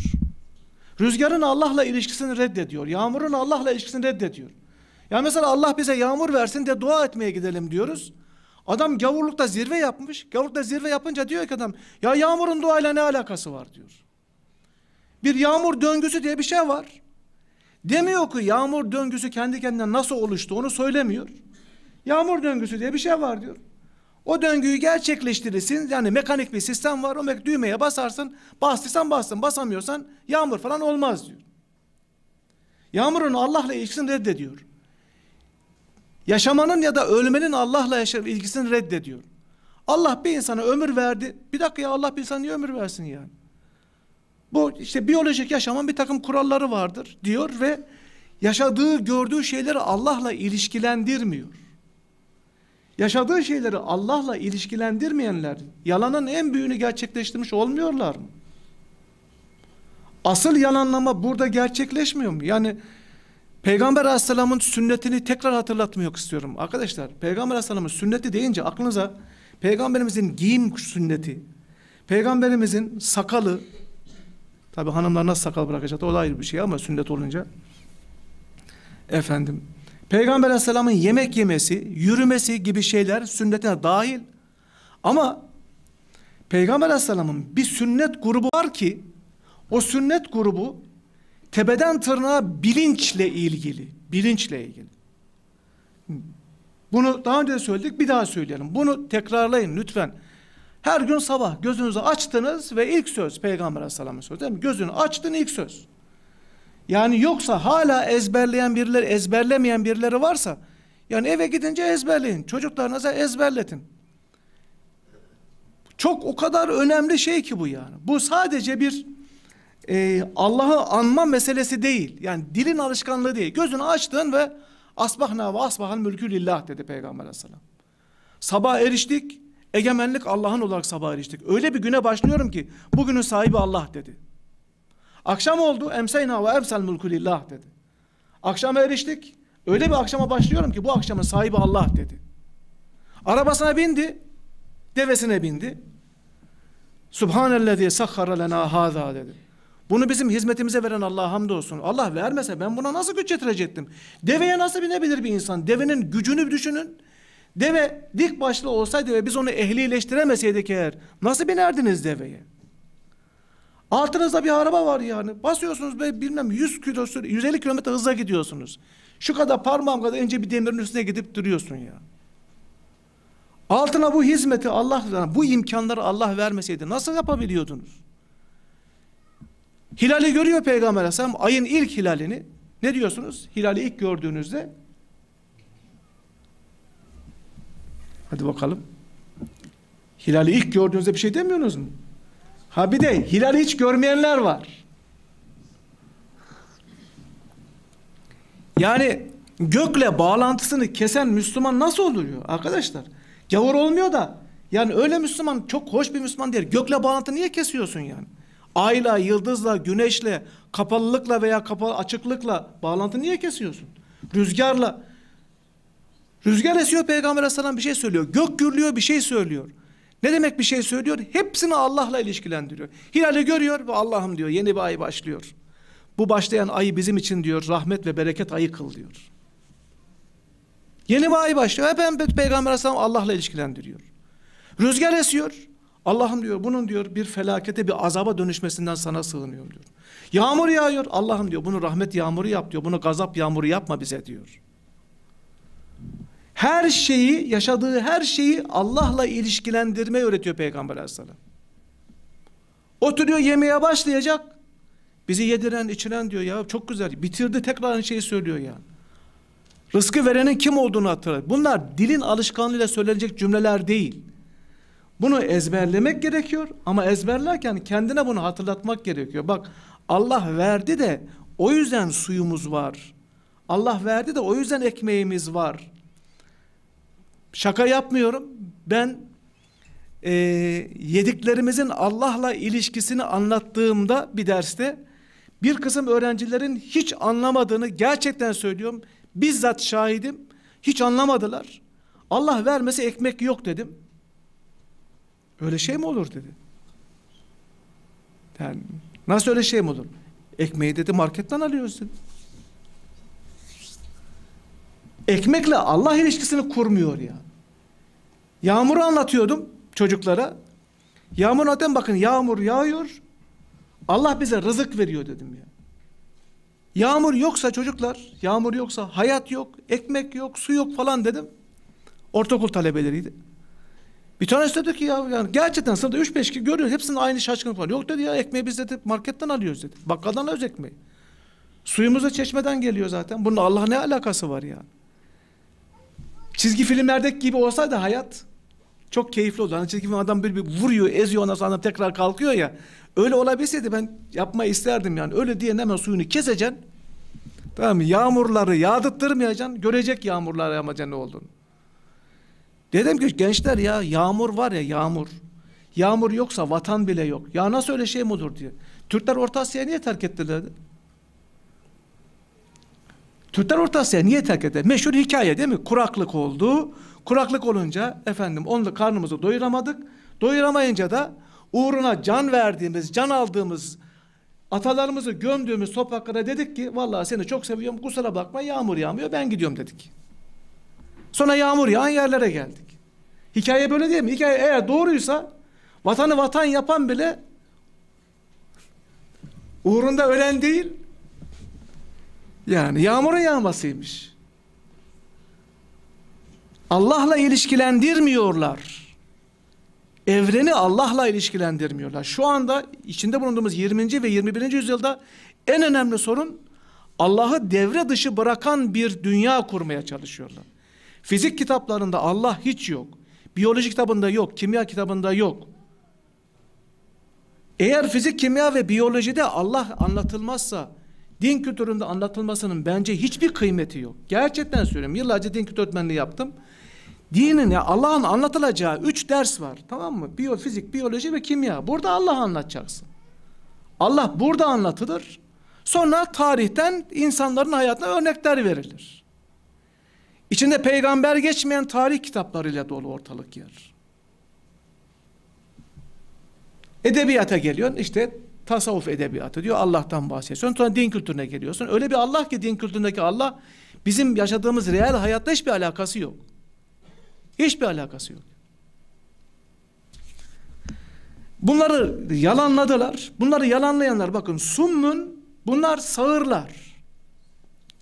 Rüzgarın Allah'la ilişkisini reddediyor. Yağmurun Allah'la ilişkisini reddediyor. Ya mesela Allah bize yağmur versin de dua etmeye gidelim diyoruz. Adam gavurlukta zirve yapmış. Gavurlukta zirve yapınca diyor ki adam ya yağmurun duayla ne alakası var diyor. Bir yağmur döngüsü diye bir şey var. Demiyor ki yağmur döngüsü kendi kendine nasıl oluştu onu söylemiyor. Yağmur döngüsü diye bir şey var diyor. O döngüyü gerçekleştirirsin. Yani mekanik bir sistem var. O düğmeye basarsın. Bastıysan bastın. Basamıyorsan yağmur falan olmaz diyor. Yağmurun Allah'la ilgisini reddediyor. Yaşamanın ya da ölmenin Allah'la ilgisini reddediyor. Allah bir insana ömür verdi. Bir dakika ya Allah bir insana niye ömür versin yani? Bu işte biyolojik yaşamın bir takım kuralları vardır diyor ve yaşadığı gördüğü şeyleri Allah'la ilişkilendirmiyor. Yaşadığı şeyleri Allah'la ilişkilendirmeyenler yalanın en büyüğünü gerçekleştirmiş olmuyorlar mı? Asıl yalanlama burada gerçekleşmiyor mu? Yani Peygamber Aleyhisselam'ın sünnetini tekrar hatırlatmak istiyorum. Arkadaşlar Peygamber Aleyhisselam'ın sünneti deyince aklınıza Peygamberimizin giyim sünneti, Peygamberimizin sakalı, Tabi hanımlar nasıl sakal bırakacak o da ayrı bir şey ama sünnet olunca. Efendim. Peygamber aleyhisselamın yemek yemesi, yürümesi gibi şeyler sünnetine dahil. Ama Peygamber aleyhisselamın bir sünnet grubu var ki o sünnet grubu tebeden tırnağa bilinçle ilgili. Bilinçle ilgili. Bunu daha önce de söyledik bir daha söyleyelim. Bunu tekrarlayın lütfen. Her gün sabah gözünüzü açtınız ve ilk söz Peygamber Aleyhisselam'ın sözü değil mi? Gözünü açtın ilk söz. Yani yoksa hala ezberleyen birileri, ezberlemeyen birileri varsa yani eve gidince ezberleyin. Çocuklarınıza ezberletin. Çok o kadar önemli şey ki bu yani. Bu sadece bir e, Allah'ı anma meselesi değil. Yani dilin alışkanlığı değil. Gözünü açtın ve asbahna ve asbahan mülkü lillah dedi Peygamber aleyhisselam. Sabah eriştik. Egemenlik Allah'ın olarak sabah eriştik. Öyle bir güne başlıyorum ki bugünün sahibi Allah dedi. Akşam oldu emseyna ve emsel mulku lillah dedi. Akşama eriştik. Öyle bir akşama başlıyorum ki bu akşamın sahibi Allah dedi. Arabasına bindi. Devesine bindi. Subhanellezi sakhara lena haza dedi. Bunu bizim hizmetimize veren Allah'a hamdolsun. Allah vermese ben buna nasıl güç getirecektim? Deveye nasıl binebilir bir insan? Devenin gücünü düşünün. Deve dik başlı olsaydı ve biz onu ehlileştiremeseydik eğer nasıl binerdiniz deveyi? Altınızda bir araba var yani. Basıyorsunuz böyle bilmem 100 kilo, 150 kilometre hızla gidiyorsunuz. Şu kadar parmağım kadar ince bir demirin üstüne gidip duruyorsun ya. Altına bu hizmeti Allah, bu imkanları Allah vermeseydi nasıl yapabiliyordunuz? Hilali görüyor Peygamber Aleyhisselam ayın ilk hilalini. Ne diyorsunuz? Hilali ilk gördüğünüzde Hadi bakalım. Hilali ilk gördüğünüzde bir şey demiyorsunuz mu? Ha bir de hilali hiç görmeyenler var. Yani gökle bağlantısını kesen Müslüman nasıl oluyor arkadaşlar? Gavur olmuyor da yani öyle Müslüman çok hoş bir Müslüman değil. Gökle bağlantı niye kesiyorsun yani? Ayla, yıldızla, güneşle, kapalılıkla veya kapalı açıklıkla bağlantı niye kesiyorsun? Rüzgarla Rüzgar esiyor peygamber aleyhisselam bir şey söylüyor. Gök gürlüyor bir şey söylüyor. Ne demek bir şey söylüyor? Hepsini Allah'la ilişkilendiriyor. Hilali görüyor ve Allah'ım diyor yeni bir ay başlıyor. Bu başlayan ayı bizim için diyor rahmet ve bereket ayı kıl diyor. Yeni bir ay başlıyor. Ben Peygamber Aleyhisselam Allah'la ilişkilendiriyor. Rüzgar esiyor. Allah'ım diyor bunun diyor bir felakete bir azaba dönüşmesinden sana sığınıyorum diyor. Yağmur yağıyor. Allah'ım diyor bunu rahmet yağmuru yap diyor. Bunu gazap yağmuru yapma bize diyor. Her şeyi, yaşadığı her şeyi Allah'la ilişkilendirme öğretiyor Peygamber aleyhisselam. Oturuyor yemeye başlayacak. Bizi yediren, içiren diyor ya çok güzel. Bitirdi tekrar aynı şeyi söylüyor yani. Rızkı verenin kim olduğunu hatırlar. Bunlar dilin alışkanlığıyla söylenecek cümleler değil. Bunu ezberlemek gerekiyor ama ezberlerken kendine bunu hatırlatmak gerekiyor. Bak Allah verdi de o yüzden suyumuz var. Allah verdi de o yüzden ekmeğimiz var şaka yapmıyorum. Ben e, yediklerimizin Allah'la ilişkisini anlattığımda bir derste bir kısım öğrencilerin hiç anlamadığını gerçekten söylüyorum. Bizzat şahidim. Hiç anlamadılar. Allah vermesi ekmek yok dedim. Öyle şey mi olur dedi. Yani nasıl öyle şey mi olur? Ekmeği dedi marketten alıyoruz dedi ekmekle Allah ilişkisini kurmuyor ya. Yağmuru anlatıyordum çocuklara. Yağmur zaten bakın yağmur yağıyor. Allah bize rızık veriyor dedim ya. Yağmur yoksa çocuklar, yağmur yoksa hayat yok, ekmek yok, su yok falan dedim. Ortaokul talebeleriydi. Bir tanesi dedi ki ya yani gerçekten sınıfta üç beş kişi görüyoruz. Hepsinin aynı şaşkınlık var. Yok dedi ya ekmeği biz dedi marketten alıyoruz dedi. Bakkaldan alıyoruz ekmeği. Suyumuz da çeşmeden geliyor zaten. Bunun Allah ne alakası var yani? Çizgi filmlerdeki gibi olsaydı hayat çok keyifli olur. Hani çizgi film adam böyle bir vuruyor, eziyor ondan sonra tekrar kalkıyor ya. Öyle olabilseydi ben yapmayı isterdim yani. Öyle diye hemen suyunu keseceksin. Tamam mı? Yağmurları yağdırttırmayacaksın. Görecek yağmurları yağmaca ne olduğunu. Dedim ki gençler ya yağmur var ya yağmur. Yağmur yoksa vatan bile yok. Ya nasıl öyle şey mi olur diye. Türkler Orta Asya'yı niye terk ettiler? Dedi. Türkler Orta Asya'yı niye terk etti? Meşhur hikaye değil mi? Kuraklık oldu. Kuraklık olunca efendim onunla karnımızı doyuramadık. Doyuramayınca da uğruna can verdiğimiz, can aldığımız atalarımızı gömdüğümüz topraklara dedik ki vallahi seni çok seviyorum kusura bakma yağmur yağmıyor ben gidiyorum dedik. Sonra yağmur yağan yerlere geldik. Hikaye böyle değil mi? Hikaye eğer doğruysa vatanı vatan yapan bile uğrunda ölen değil yani yağmura yağmasıymış. Allah'la ilişkilendirmiyorlar. Evreni Allah'la ilişkilendirmiyorlar. Şu anda içinde bulunduğumuz 20. ve 21. yüzyılda en önemli sorun Allah'ı devre dışı bırakan bir dünya kurmaya çalışıyorlar. Fizik kitaplarında Allah hiç yok. Biyoloji kitabında yok, kimya kitabında yok. Eğer fizik, kimya ve biyolojide Allah anlatılmazsa din kültüründe anlatılmasının bence hiçbir kıymeti yok. Gerçekten söylüyorum. Yıllarca din kültür öğretmenliği yaptım. Dinin ya Allah'ın anlatılacağı üç ders var. Tamam mı? Biyofizik, biyoloji ve kimya. Burada Allah'ı anlatacaksın. Allah burada anlatılır. Sonra tarihten insanların hayatına örnekler verilir. İçinde peygamber geçmeyen tarih kitaplarıyla dolu ortalık yer. Edebiyata geliyorsun işte tasavvuf edebiyatı diyor. Allah'tan bahsediyorsun. Sonra din kültürüne geliyorsun. Öyle bir Allah ki din kültüründeki Allah bizim yaşadığımız real hayatta hiçbir alakası yok. Hiçbir alakası yok. Bunları yalanladılar. Bunları yalanlayanlar bakın summün bunlar sağırlar.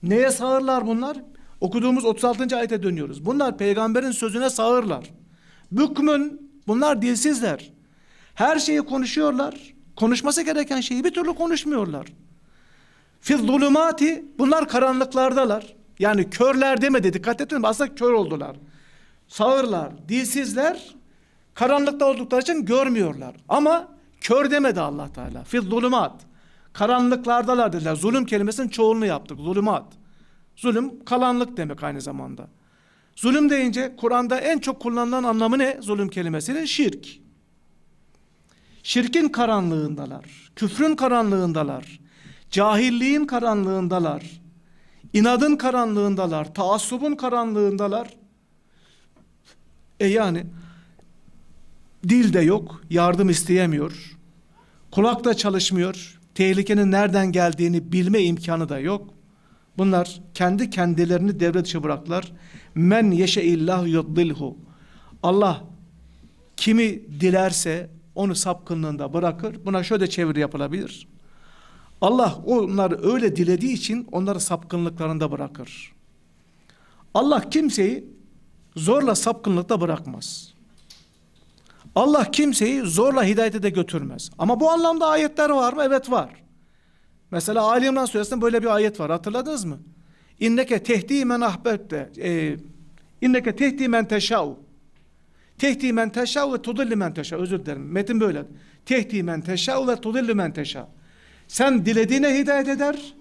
Neye sağırlar bunlar? Okuduğumuz 36. ayete dönüyoruz. Bunlar peygamberin sözüne sağırlar. Bükmün bunlar dilsizler. Her şeyi konuşuyorlar. Konuşması gereken şeyi bir türlü konuşmuyorlar. Fizzulumati bunlar karanlıklardalar. Yani körler demedi dikkat etmeyin aslında kör oldular. Sağırlar, dilsizler karanlıkta oldukları için görmüyorlar. Ama kör demedi Allah Teala. Fizzulumat. Karanlıklardalar dediler. Zulüm kelimesinin çoğulunu yaptık. Zulumat. Zulüm kalanlık demek aynı zamanda. Zulüm deyince Kur'an'da en çok kullanılan anlamı ne? Zulüm kelimesinin şirk. Şirkin karanlığındalar, küfrün karanlığındalar, cahilliğin karanlığındalar, inadın karanlığındalar, taassubun karanlığındalar. E yani dil de yok, yardım isteyemiyor, kulak da çalışmıyor, tehlikenin nereden geldiğini bilme imkanı da yok. Bunlar kendi kendilerini devre dışı bıraklar. Men yeşe illah yudlilhu. Allah kimi dilerse onu sapkınlığında bırakır. Buna şöyle çevir yapılabilir. Allah onları öyle dilediği için onları sapkınlıklarında bırakır. Allah kimseyi zorla sapkınlıkta bırakmaz. Allah kimseyi zorla hidayete de götürmez. Ama bu anlamda ayetler var mı? Evet var. Mesela Ali İmran suresinde böyle bir ayet var. Hatırladınız mı? İnneke tehdi men ahbette. E, inneke tehdi men teşav. Tehdi men teşa ve tudilli men teşa. Özür dilerim. Metin böyle. Tehdi men teşa ve tudilli men teşa. Sen dilediğine hidayet eder,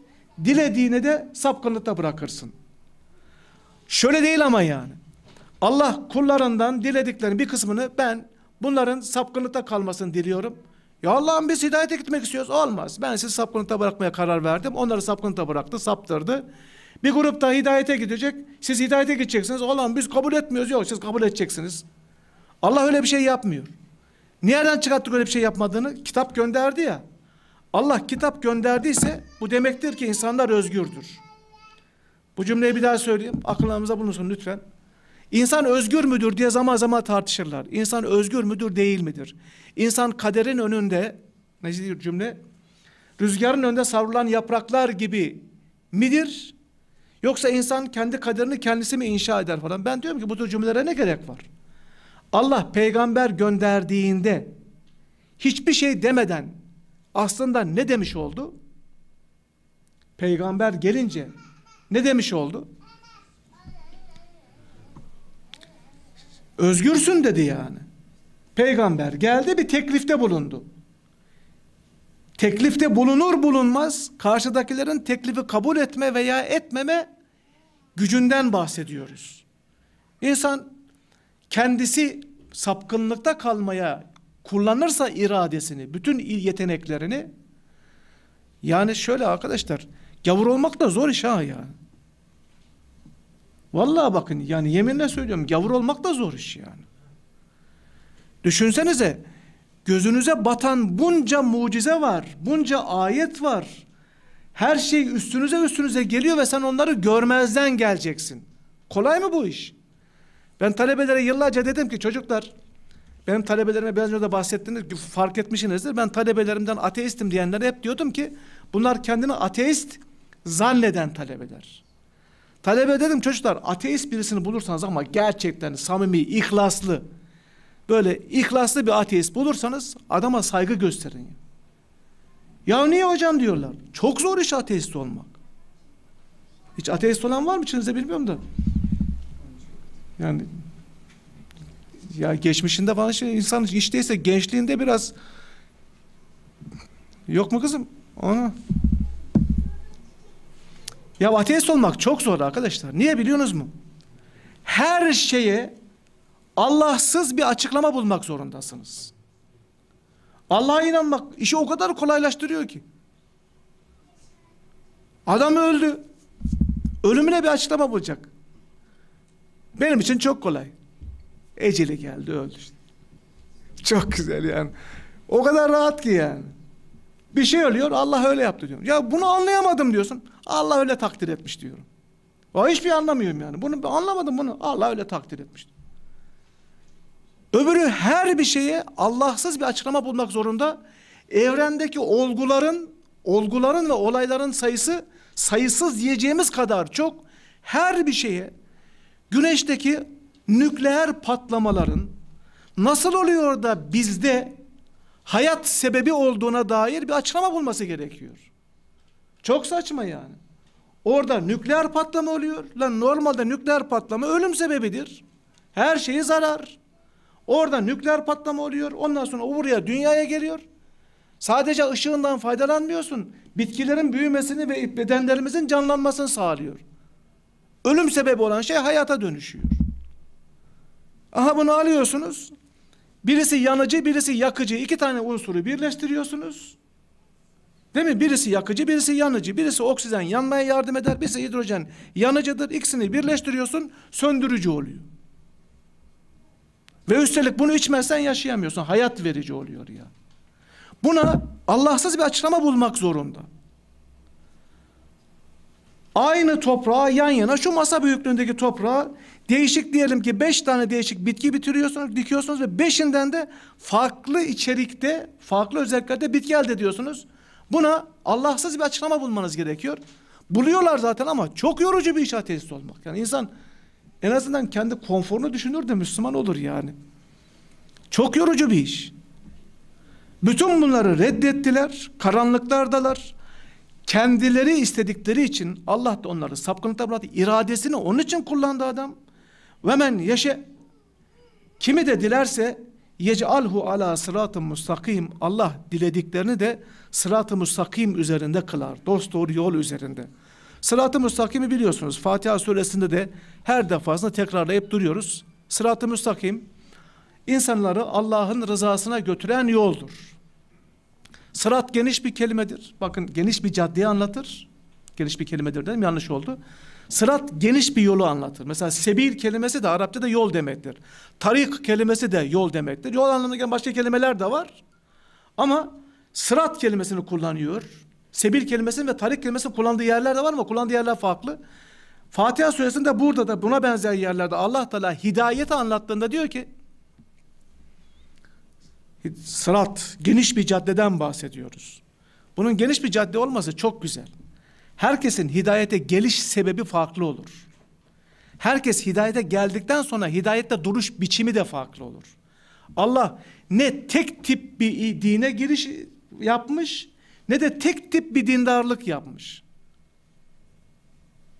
dilediğine de sapkınlıkta bırakırsın. Şöyle değil ama yani. Allah kullarından dilediklerinin bir kısmını ben bunların sapkınlıkta kalmasını diliyorum. Ya Allah'ım biz hidayete gitmek istiyoruz. Olmaz. Ben sizi sapkınlıkta bırakmaya karar verdim. Onları sapkınlıkta bıraktı, saptırdı. Bir grup da hidayete gidecek. Siz hidayete gideceksiniz. Allah'ım biz kabul etmiyoruz. Yok siz kabul edeceksiniz. Allah öyle bir şey yapmıyor. Nereden çıkarttık öyle bir şey yapmadığını? Kitap gönderdi ya. Allah kitap gönderdiyse bu demektir ki insanlar özgürdür. Bu cümleyi bir daha söyleyeyim. Akıllarımıza bulunsun lütfen. İnsan özgür müdür diye zaman zaman tartışırlar. İnsan özgür müdür değil midir? İnsan kaderin önünde ne diyor cümle? Rüzgarın önünde savrulan yapraklar gibi midir? Yoksa insan kendi kaderini kendisi mi inşa eder falan. Ben diyorum ki bu tür cümlelere ne gerek var? Allah peygamber gönderdiğinde hiçbir şey demeden aslında ne demiş oldu? Peygamber gelince ne demiş oldu? Özgürsün dedi yani. Peygamber geldi bir teklifte bulundu. Teklifte bulunur bulunmaz karşıdakilerin teklifi kabul etme veya etmeme gücünden bahsediyoruz. İnsan kendisi sapkınlıkta kalmaya kullanırsa iradesini, bütün yeteneklerini yani şöyle arkadaşlar gavur olmak da zor iş ha ya. Vallahi bakın yani yeminle söylüyorum gavur olmak da zor iş yani. Düşünsenize gözünüze batan bunca mucize var, bunca ayet var. Her şey üstünüze üstünüze geliyor ve sen onları görmezden geleceksin. Kolay mı bu iş? Ben talebelere yıllarca dedim ki çocuklar benim talebelerime biraz önce de bahsettiniz fark etmişsinizdir. Ben talebelerimden ateistim diyenlere hep diyordum ki bunlar kendini ateist zanneden talebeler. Talebe dedim çocuklar ateist birisini bulursanız ama gerçekten samimi, ihlaslı böyle ihlaslı bir ateist bulursanız adama saygı gösterin. Ya niye hocam diyorlar. Çok zor iş ateist olmak. Hiç ateist olan var mı içinizde bilmiyorum da. Yani ya geçmişinde falan şey insan işteyse gençliğinde biraz yok mu kızım? Onu ya ateist olmak çok zor arkadaşlar. Niye biliyorsunuz mu? Her şeye Allahsız bir açıklama bulmak zorundasınız. Allah'a inanmak işi o kadar kolaylaştırıyor ki. Adam öldü. Ölümüne bir açıklama bulacak. Benim için çok kolay. Eceli geldi öldü işte. Çok güzel yani. O kadar rahat ki yani. Bir şey ölüyor Allah öyle yaptı diyorum. Ya bunu anlayamadım diyorsun. Allah öyle takdir etmiş diyorum. O hiçbir anlamıyorum yani. Bunu anlamadım bunu. Allah öyle takdir etmiş. Öbürü her bir şeye Allahsız bir açıklama bulmak zorunda. Evrendeki olguların, olguların ve olayların sayısı sayısız diyeceğimiz kadar çok. Her bir şeye Güneşteki nükleer patlamaların nasıl oluyor da bizde hayat sebebi olduğuna dair bir açıklama bulması gerekiyor. Çok saçma yani. Orada nükleer patlama oluyor. Lan normalde nükleer patlama ölüm sebebidir. Her şeyi zarar. Orada nükleer patlama oluyor. Ondan sonra o buraya dünyaya geliyor. Sadece ışığından faydalanmıyorsun. Bitkilerin büyümesini ve bedenlerimizin canlanmasını sağlıyor. Ölüm sebebi olan şey hayata dönüşüyor. Aha bunu alıyorsunuz. Birisi yanıcı, birisi yakıcı. iki tane unsuru birleştiriyorsunuz. Değil mi? Birisi yakıcı, birisi yanıcı. Birisi oksijen yanmaya yardım eder, birisi hidrojen yanıcıdır. İkisini birleştiriyorsun, söndürücü oluyor. Ve üstelik bunu içmezsen yaşayamıyorsun. Hayat verici oluyor ya. Buna Allahsız bir açıklama bulmak zorunda. Aynı toprağa yan yana şu masa büyüklüğündeki toprağa değişik diyelim ki beş tane değişik bitki bitiriyorsunuz, dikiyorsunuz ve beşinden de farklı içerikte, farklı özelliklerde bitki elde ediyorsunuz. Buna Allahsız bir açıklama bulmanız gerekiyor. Buluyorlar zaten ama çok yorucu bir iş ateist olmak. Yani insan en azından kendi konforunu düşünür de Müslüman olur yani. Çok yorucu bir iş. Bütün bunları reddettiler, karanlıklardalar. Kendileri istedikleri için Allah da onları sapkınlıkta bıraktı. İradesini onun için kullandı adam. Ve men yeşe kimi de dilerse yec'alhu ala sıratı mustakim Allah dilediklerini de sıratı mustakim üzerinde kılar. Dost doğru yol üzerinde. Sıratı müstakimi biliyorsunuz. Fatiha suresinde de her defasında tekrarlayıp duruyoruz. Sıratı müstakim insanları Allah'ın rızasına götüren yoldur. Sırat geniş bir kelimedir. Bakın geniş bir caddeyi anlatır. Geniş bir kelimedir dedim yanlış oldu. Sırat geniş bir yolu anlatır. Mesela sebil kelimesi de Arapçada yol demektir. Tarik kelimesi de yol demektir. Yol anlamına gelen başka kelimeler de var. Ama sırat kelimesini kullanıyor. Sebil kelimesini ve tarik kelimesini kullandığı yerler de var ama kullandığı yerler farklı. Fatiha suresinde burada da buna benzer yerlerde Allah Teala hidayeti anlattığında diyor ki sırat, geniş bir caddeden bahsediyoruz. Bunun geniş bir cadde olması çok güzel. Herkesin hidayete geliş sebebi farklı olur. Herkes hidayete geldikten sonra hidayette duruş biçimi de farklı olur. Allah ne tek tip bir dine giriş yapmış ne de tek tip bir dindarlık yapmış.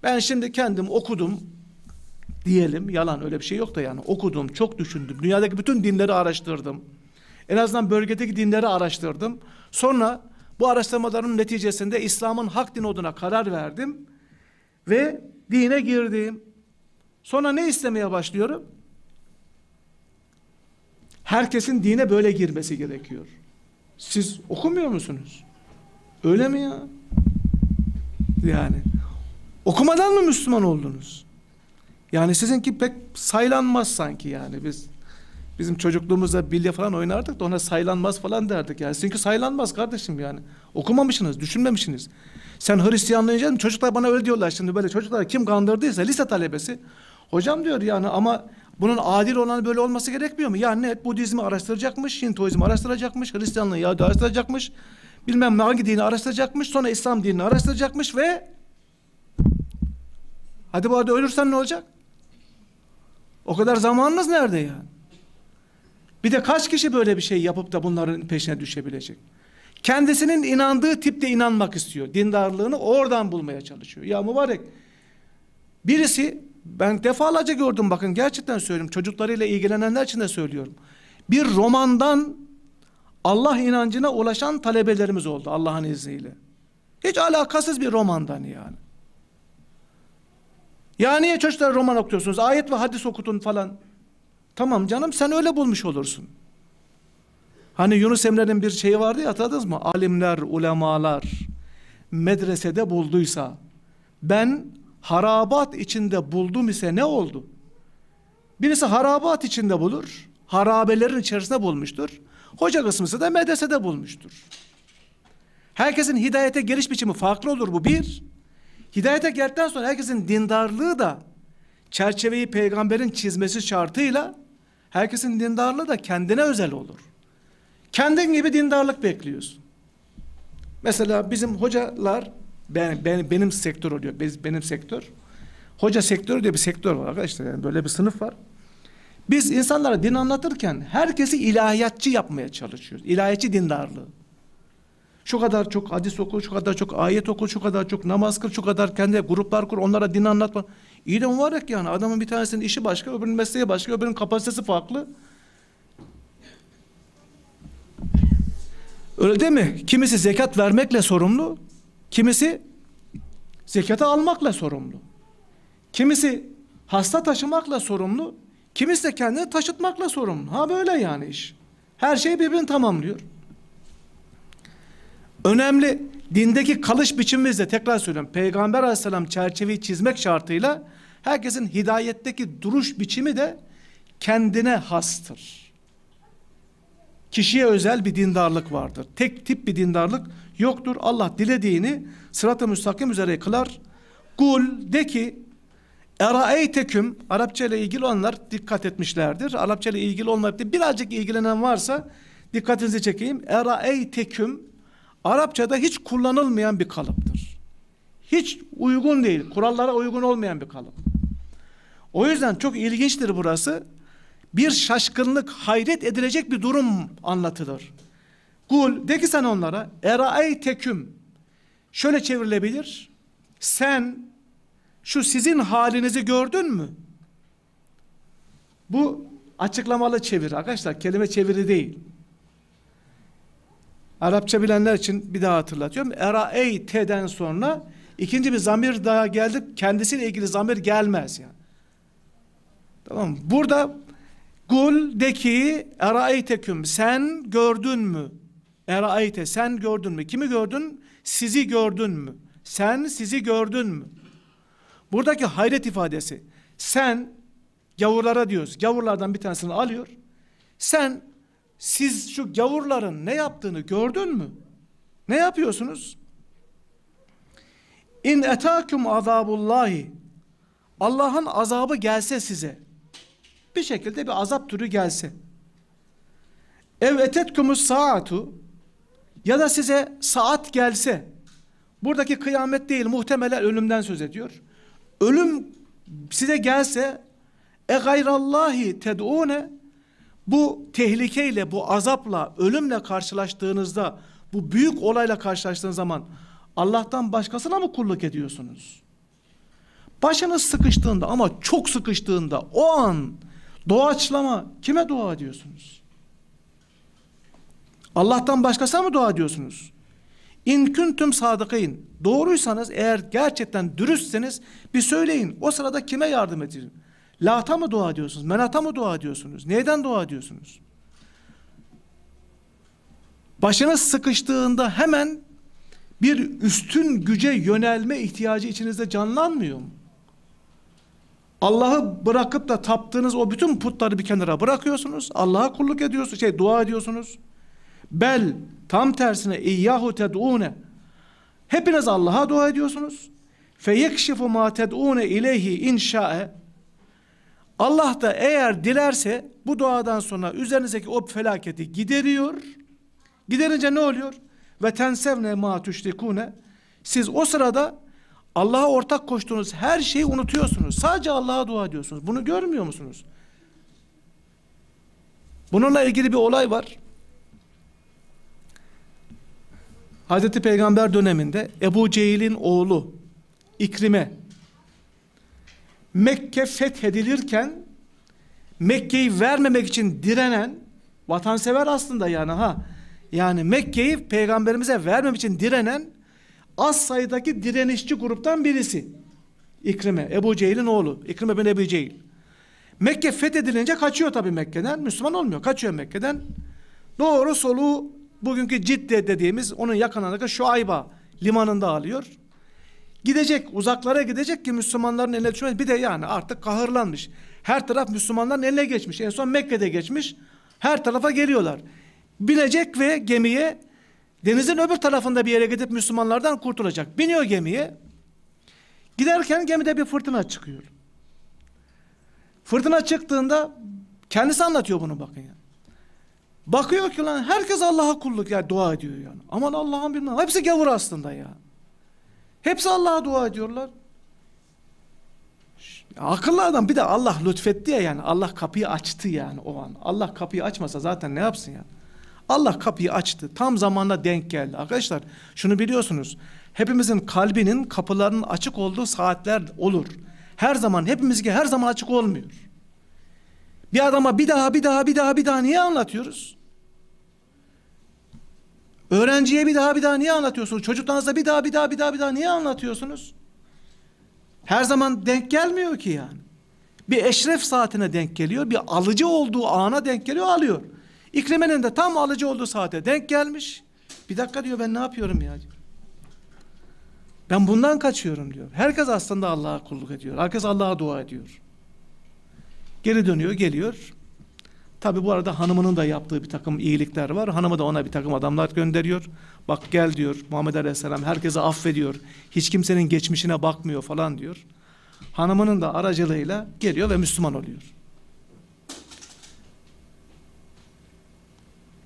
Ben şimdi kendim okudum diyelim yalan öyle bir şey yok da yani okudum çok düşündüm dünyadaki bütün dinleri araştırdım. En azından bölgedeki dinleri araştırdım. Sonra bu araştırmaların neticesinde İslam'ın hak din olduğuna karar verdim ve dine girdim. Sonra ne istemeye başlıyorum? Herkesin dine böyle girmesi gerekiyor. Siz okumuyor musunuz? Öyle mi ya? Yani okumadan mı Müslüman oldunuz? Yani sizinki pek saylanmaz sanki yani biz Bizim çocukluğumuzda bilye falan oynardık da ona saylanmaz falan derdik yani. Çünkü saylanmaz kardeşim yani. Okumamışsınız, düşünmemişsiniz. Sen Hristiyanlayacaksın. Çocuklar bana öyle diyorlar şimdi böyle. Çocuklar kim kandırdıysa lise talebesi. Hocam diyor yani ama bunun adil olan böyle olması gerekmiyor mu? Yani net Budizmi araştıracakmış, Şintoizmi araştıracakmış, Hristiyanlığı Yahudi araştıracakmış. Bilmem hangi dini araştıracakmış, sonra İslam dinini araştıracakmış ve Hadi bu arada ölürsen ne olacak? O kadar zamanınız nerede yani? Bir de kaç kişi böyle bir şey yapıp da bunların peşine düşebilecek? Kendisinin inandığı tipte inanmak istiyor. Dindarlığını oradan bulmaya çalışıyor. Ya mübarek birisi ben defalarca gördüm bakın gerçekten söylüyorum. Çocuklarıyla ilgilenenler için de söylüyorum. Bir romandan Allah inancına ulaşan talebelerimiz oldu Allah'ın izniyle. Hiç alakasız bir romandan yani. Ya niye çocuklar roman okuyorsunuz? Ayet ve hadis okutun falan. Tamam canım sen öyle bulmuş olursun. Hani Yunus Emre'nin bir şeyi vardı ya hatırladınız mı? Alimler, ulemalar medresede bulduysa ben harabat içinde buldum ise ne oldu? Birisi harabat içinde bulur. Harabelerin içerisinde bulmuştur. Hoca kısmısı da medresede bulmuştur. Herkesin hidayete geliş biçimi farklı olur bu bir. Hidayete geldikten sonra herkesin dindarlığı da çerçeveyi peygamberin çizmesi şartıyla Herkesin dindarlığı da kendine özel olur. Kendin gibi dindarlık bekliyorsun. Mesela bizim hocalar ben, ben benim sektör oluyor. benim sektör. Hoca sektörü diye bir sektör var arkadaşlar. Yani böyle bir sınıf var. Biz insanlara din anlatırken herkesi ilahiyatçı yapmaya çalışıyoruz. İlahiyatçı dindarlığı. Şu kadar çok hadis oku, şu kadar çok ayet oku, şu kadar çok namaz kıl, şu kadar kendi gruplar kur, onlara din anlatma. İyi de mübarek yani adamın bir tanesinin işi başka, öbürünün mesleği başka, öbürünün kapasitesi farklı. Öyle değil mi? Kimisi zekat vermekle sorumlu, kimisi zekatı almakla sorumlu. Kimisi hasta taşımakla sorumlu, kimisi de kendini taşıtmakla sorumlu. Ha böyle yani iş. Her şey birbirini tamamlıyor. Önemli dindeki kalış biçimimizde tekrar söylüyorum. Peygamber aleyhisselam çerçeveyi çizmek şartıyla Herkesin hidayetteki duruş biçimi de kendine hastır. Kişiye özel bir dindarlık vardır. Tek tip bir dindarlık yoktur. Allah dilediğini sırat-ı müstakim üzere kılar. Kul de ki Eraeyteküm Arapça ile ilgili olanlar dikkat etmişlerdir. Arapça ile ilgili olmayıp da birazcık ilgilenen varsa dikkatinizi çekeyim. Eraeyteküm Arapçada hiç kullanılmayan bir kalıptır. Hiç uygun değil. Kurallara uygun olmayan bir kalıp. O yüzden çok ilginçtir burası. Bir şaşkınlık, hayret edilecek bir durum anlatılır. Kul de ki sen onlara eray teküm. Şöyle çevrilebilir. Sen şu sizin halinizi gördün mü? Bu açıklamalı çevir. arkadaşlar kelime çeviri değil. Arapça bilenler için bir daha hatırlatıyorum. Eraey te'den sonra ikinci bir zamir daha geldi. Kendisiyle ilgili zamir gelmez yani. Tamam mı? Burada gul de ki eraeyteküm sen gördün mü? Eraeyte sen gördün mü? Kimi gördün? Sizi gördün mü? Sen sizi gördün mü? Buradaki hayret ifadesi. Sen gavurlara diyoruz. Gavurlardan bir tanesini alıyor. Sen siz şu gavurların ne yaptığını gördün mü? Ne yapıyorsunuz? İn etaküm azabullahi. Allah'ın azabı gelse size bir şekilde bir azap türü gelse. Ev etetkumus saatu ya da size saat gelse. Buradaki kıyamet değil muhtemelen ölümden söz ediyor. Ölüm size gelse e gayrallahi ted'une bu tehlikeyle, bu azapla, ölümle karşılaştığınızda, bu büyük olayla karşılaştığınız zaman Allah'tan başkasına mı kulluk ediyorsunuz? Başınız sıkıştığında ama çok sıkıştığında o an Doğaçlama. Kime dua ediyorsunuz? Allah'tan başkasına mı dua ediyorsunuz? İn küntüm sadıkayın. Doğruysanız eğer gerçekten dürüstseniz bir söyleyin. O sırada kime yardım edin? Lata mı dua ediyorsunuz? Menata mı dua ediyorsunuz? Neyden dua ediyorsunuz? Başınız sıkıştığında hemen bir üstün güce yönelme ihtiyacı içinizde canlanmıyor mu? Allah'ı bırakıp da taptığınız o bütün putları bir kenara bırakıyorsunuz. Allah'a kulluk ediyorsunuz, şey dua ediyorsunuz. Bel tam tersine iyyahu ted'une. Hepiniz Allah'a dua ediyorsunuz. Fe yekşifu ma ted'une ileyhi inşa'e. Allah da eğer dilerse bu duadan sonra üzerinizdeki o felaketi gideriyor. Giderince ne oluyor? Ve tensevne ma tüşrikune. Siz o sırada Allah'a ortak koştuğunuz her şeyi unutuyorsunuz. Sadece Allah'a dua ediyorsunuz. Bunu görmüyor musunuz? Bununla ilgili bir olay var. Hazreti Peygamber döneminde Ebu Cehil'in oğlu İkrime Mekke fethedilirken Mekke'yi vermemek için direnen vatansever aslında yani ha yani Mekke'yi peygamberimize vermemek için direnen az sayıdaki direnişçi gruptan birisi. İkrime, Ebu Cehil'in oğlu. İkrime bin Ebu Cehil. Mekke fethedilince kaçıyor tabii Mekke'den. Müslüman olmuyor. Kaçıyor Mekke'den. Doğru soluğu bugünkü Cidde dediğimiz onun yakınındaki Şuayba limanında alıyor. Gidecek, uzaklara gidecek ki Müslümanların eline düşmez. Bir de yani artık kahırlanmış. Her taraf Müslümanların eline geçmiş. En son Mekke'de geçmiş. Her tarafa geliyorlar. Binecek ve gemiye Denizin öbür tarafında bir yere gidip Müslümanlardan kurtulacak. Biniyor gemiye. Giderken gemide bir fırtına çıkıyor. Fırtına çıktığında kendisi anlatıyor bunu bakın ya. Bakıyor ki lan herkes Allah'a kulluk ya dua ediyor yani. Aman Allah'ım bilmem. Hepsi gavur aslında ya. Hepsi Allah'a dua ediyorlar. Akıllı adam bir de Allah lütfetti ya yani. Allah kapıyı açtı yani o an. Allah kapıyı açmasa zaten ne yapsın yani. Allah kapıyı açtı. Tam zamanda denk geldi. Arkadaşlar şunu biliyorsunuz. Hepimizin kalbinin kapılarının açık olduğu saatler olur. Her zaman hepimizki her zaman açık olmuyor. Bir adama bir daha bir daha bir daha bir daha niye anlatıyoruz? Öğrenciye bir daha bir daha niye anlatıyorsunuz? Çocuklarınıza bir daha bir daha bir daha bir daha niye anlatıyorsunuz? Her zaman denk gelmiyor ki yani. Bir eşref saatine denk geliyor, bir alıcı olduğu ana denk geliyor, alıyor. İkrimenin de tam alıcı olduğu saate denk gelmiş. Bir dakika diyor ben ne yapıyorum ya Ben bundan kaçıyorum diyor. Herkes aslında Allah'a kulluk ediyor. Herkes Allah'a dua ediyor. Geri dönüyor geliyor. Tabi bu arada hanımının da yaptığı bir takım iyilikler var. Hanımı da ona bir takım adamlar gönderiyor. Bak gel diyor Muhammed Aleyhisselam herkese affediyor. Hiç kimsenin geçmişine bakmıyor falan diyor. Hanımının da aracılığıyla geliyor ve Müslüman oluyor.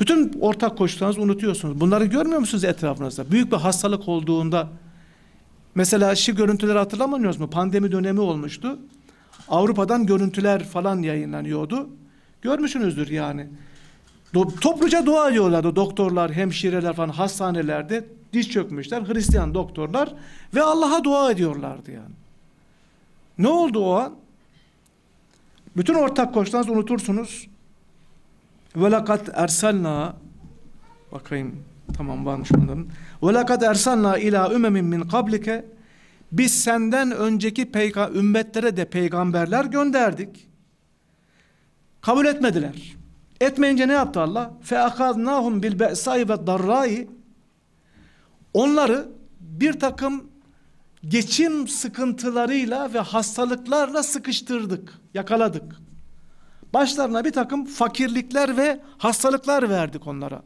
Bütün ortak koşullarınızı unutuyorsunuz. Bunları görmüyor musunuz etrafınızda? Büyük bir hastalık olduğunda mesela şu görüntüleri hatırlamıyorsunuz mu? Pandemi dönemi olmuştu. Avrupa'dan görüntüler falan yayınlanıyordu. Görmüşsünüzdür yani. Do topluca dua ediyorlardı doktorlar, hemşireler falan hastanelerde diz çökmüşler Hristiyan doktorlar ve Allah'a dua ediyorlardı yani. Ne oldu o an? Bütün ortak koşullarınızı unutursunuz. Ve lekad erselna bakayım tamam varmış bunların. Ve lekad erselna ila ümemin min kablike biz senden önceki ümmetlere de peygamberler gönderdik. Kabul etmediler. Etmeyince ne yaptı Allah? Fe akadnahum bil be'sai ve darrai Onları bir takım geçim sıkıntılarıyla ve hastalıklarla sıkıştırdık, yakaladık başlarına bir takım fakirlikler ve hastalıklar verdik onlara.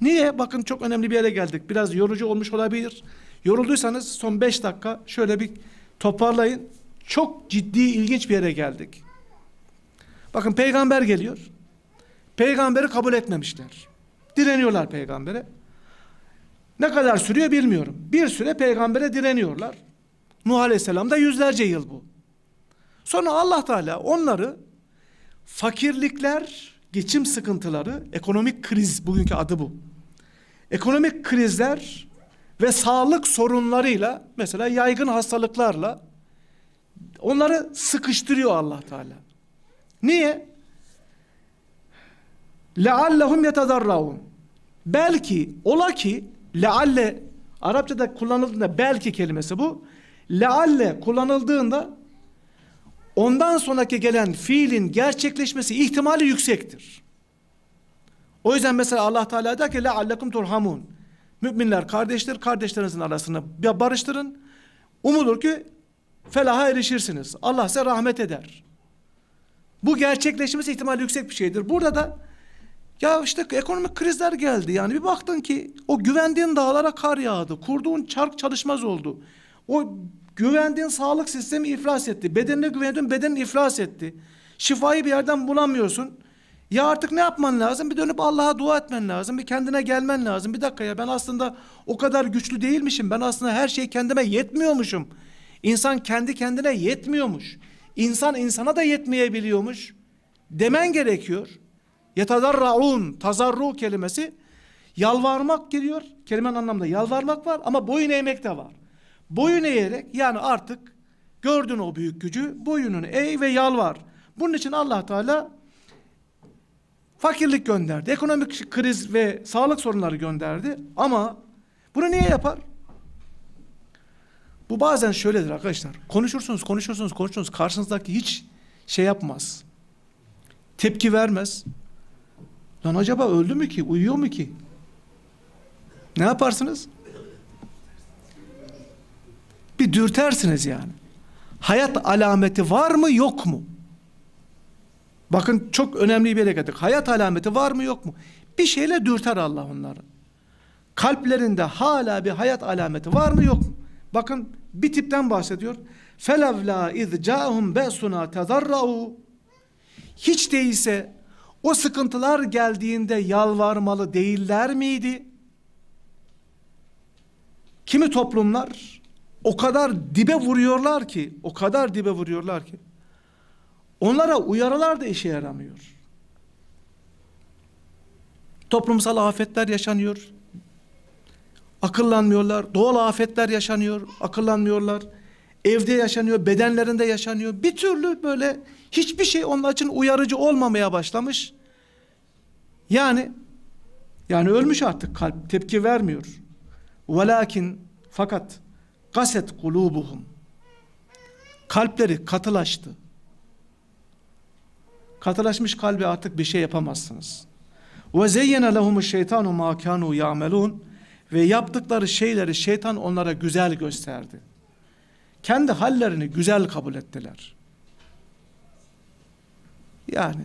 Niye? Bakın çok önemli bir yere geldik. Biraz yorucu olmuş olabilir. Yorulduysanız son beş dakika şöyle bir toparlayın. Çok ciddi ilginç bir yere geldik. Bakın peygamber geliyor. Peygamberi kabul etmemişler. Direniyorlar peygambere. Ne kadar sürüyor bilmiyorum. Bir süre peygambere direniyorlar. Nuh Aleyhisselam'da yüzlerce yıl bu. Sonra Allah Teala onları Fakirlikler, geçim sıkıntıları, ekonomik kriz bugünkü adı bu. Ekonomik krizler ve sağlık sorunlarıyla mesela yaygın hastalıklarla onları sıkıştırıyor Allah Teala. Niye? Leallehum yetedarraun. Belki ola ki lealle Arapçada kullanıldığında belki kelimesi bu. Lealle kullanıldığında ondan sonraki gelen fiilin gerçekleşmesi ihtimali yüksektir. O yüzden mesela Allah Teala der ki leallekum turhamun. Müminler kardeştir, kardeşlerinizin arasını barıştırın. Umulur ki felaha erişirsiniz. Allah size rahmet eder. Bu gerçekleşmesi ihtimali yüksek bir şeydir. Burada da ya işte ekonomik krizler geldi. Yani bir baktın ki o güvendiğin dağlara kar yağdı. Kurduğun çark çalışmaz oldu. O Güvendiğin sağlık sistemi iflas etti. Bedenine güvendiğin beden iflas etti. Şifayı bir yerden bulamıyorsun. Ya artık ne yapman lazım? Bir dönüp Allah'a dua etmen lazım. Bir kendine gelmen lazım. Bir dakika ya ben aslında o kadar güçlü değilmişim. Ben aslında her şey kendime yetmiyormuşum. İnsan kendi kendine yetmiyormuş. İnsan insana da yetmeyebiliyormuş. Demen gerekiyor. Yetadarraun, tazarru kelimesi yalvarmak geliyor. Kelimenin anlamında yalvarmak var ama boyun eğmek de var. Boyun eğerek yani artık gördün o büyük gücü boyunun eğ ve yalvar. Bunun için allah Teala fakirlik gönderdi. Ekonomik kriz ve sağlık sorunları gönderdi. Ama bunu niye yapar? Bu bazen şöyledir arkadaşlar. Konuşursunuz, konuşursunuz, konuşursunuz. Karşınızdaki hiç şey yapmaz. Tepki vermez. Lan acaba öldü mü ki? Uyuyor mu ki? Ne yaparsınız? Bir dürtersiniz yani. Hayat alameti var mı yok mu? Bakın çok önemli bir yere geldik. Hayat alameti var mı yok mu? Bir şeyle dürter Allah onları. Kalplerinde hala bir hayat alameti var mı yok mu? Bakın bir tipten bahsediyor. Felevla iz ca'hum be'suna tedarrau. Hiç değilse o sıkıntılar geldiğinde yalvarmalı değiller miydi? Kimi toplumlar o kadar dibe vuruyorlar ki, o kadar dibe vuruyorlar ki. Onlara uyarılar da işe yaramıyor. Toplumsal afetler yaşanıyor. Akıllanmıyorlar. Doğal afetler yaşanıyor. Akıllanmıyorlar. Evde yaşanıyor, bedenlerinde yaşanıyor. Bir türlü böyle hiçbir şey onlar için uyarıcı olmamaya başlamış. Yani yani ölmüş artık kalp tepki vermiyor. Velakin fakat kaset kulubuhum. Kalpleri katılaştı. Katılaşmış kalbe artık bir şey yapamazsınız. Ve zeyyene lehumu şeytanu ma kanu ya'melun ve yaptıkları şeyleri şeytan onlara güzel gösterdi. Kendi hallerini güzel kabul ettiler. Yani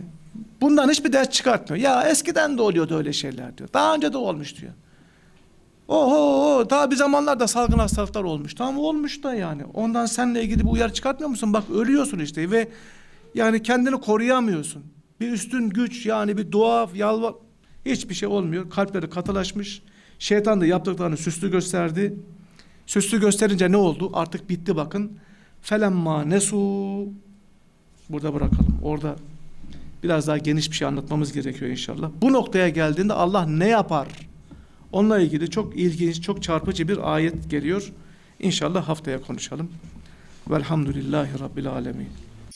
bundan hiçbir ders çıkartmıyor. Ya eskiden de oluyordu öyle şeyler diyor. Daha önce de olmuş diyor. Oho daha bir zamanlarda salgın hastalıklar olmuş. Tamam olmuş da yani. Ondan senle ilgili bir uyarı çıkartmıyor musun? Bak ölüyorsun işte ve yani kendini koruyamıyorsun. Bir üstün güç yani bir dua yalvar hiçbir şey olmuyor. Kalpleri katılaşmış. Şeytan da yaptıklarını süslü gösterdi. Süslü gösterince ne oldu? Artık bitti bakın. Felemma nesu burada bırakalım. Orada biraz daha geniş bir şey anlatmamız gerekiyor inşallah. Bu noktaya geldiğinde Allah ne yapar? Onunla ilgili çok ilginç, çok çarpıcı bir ayet geliyor. İnşallah haftaya konuşalım. Velhamdülillahi Rabbil Alemin.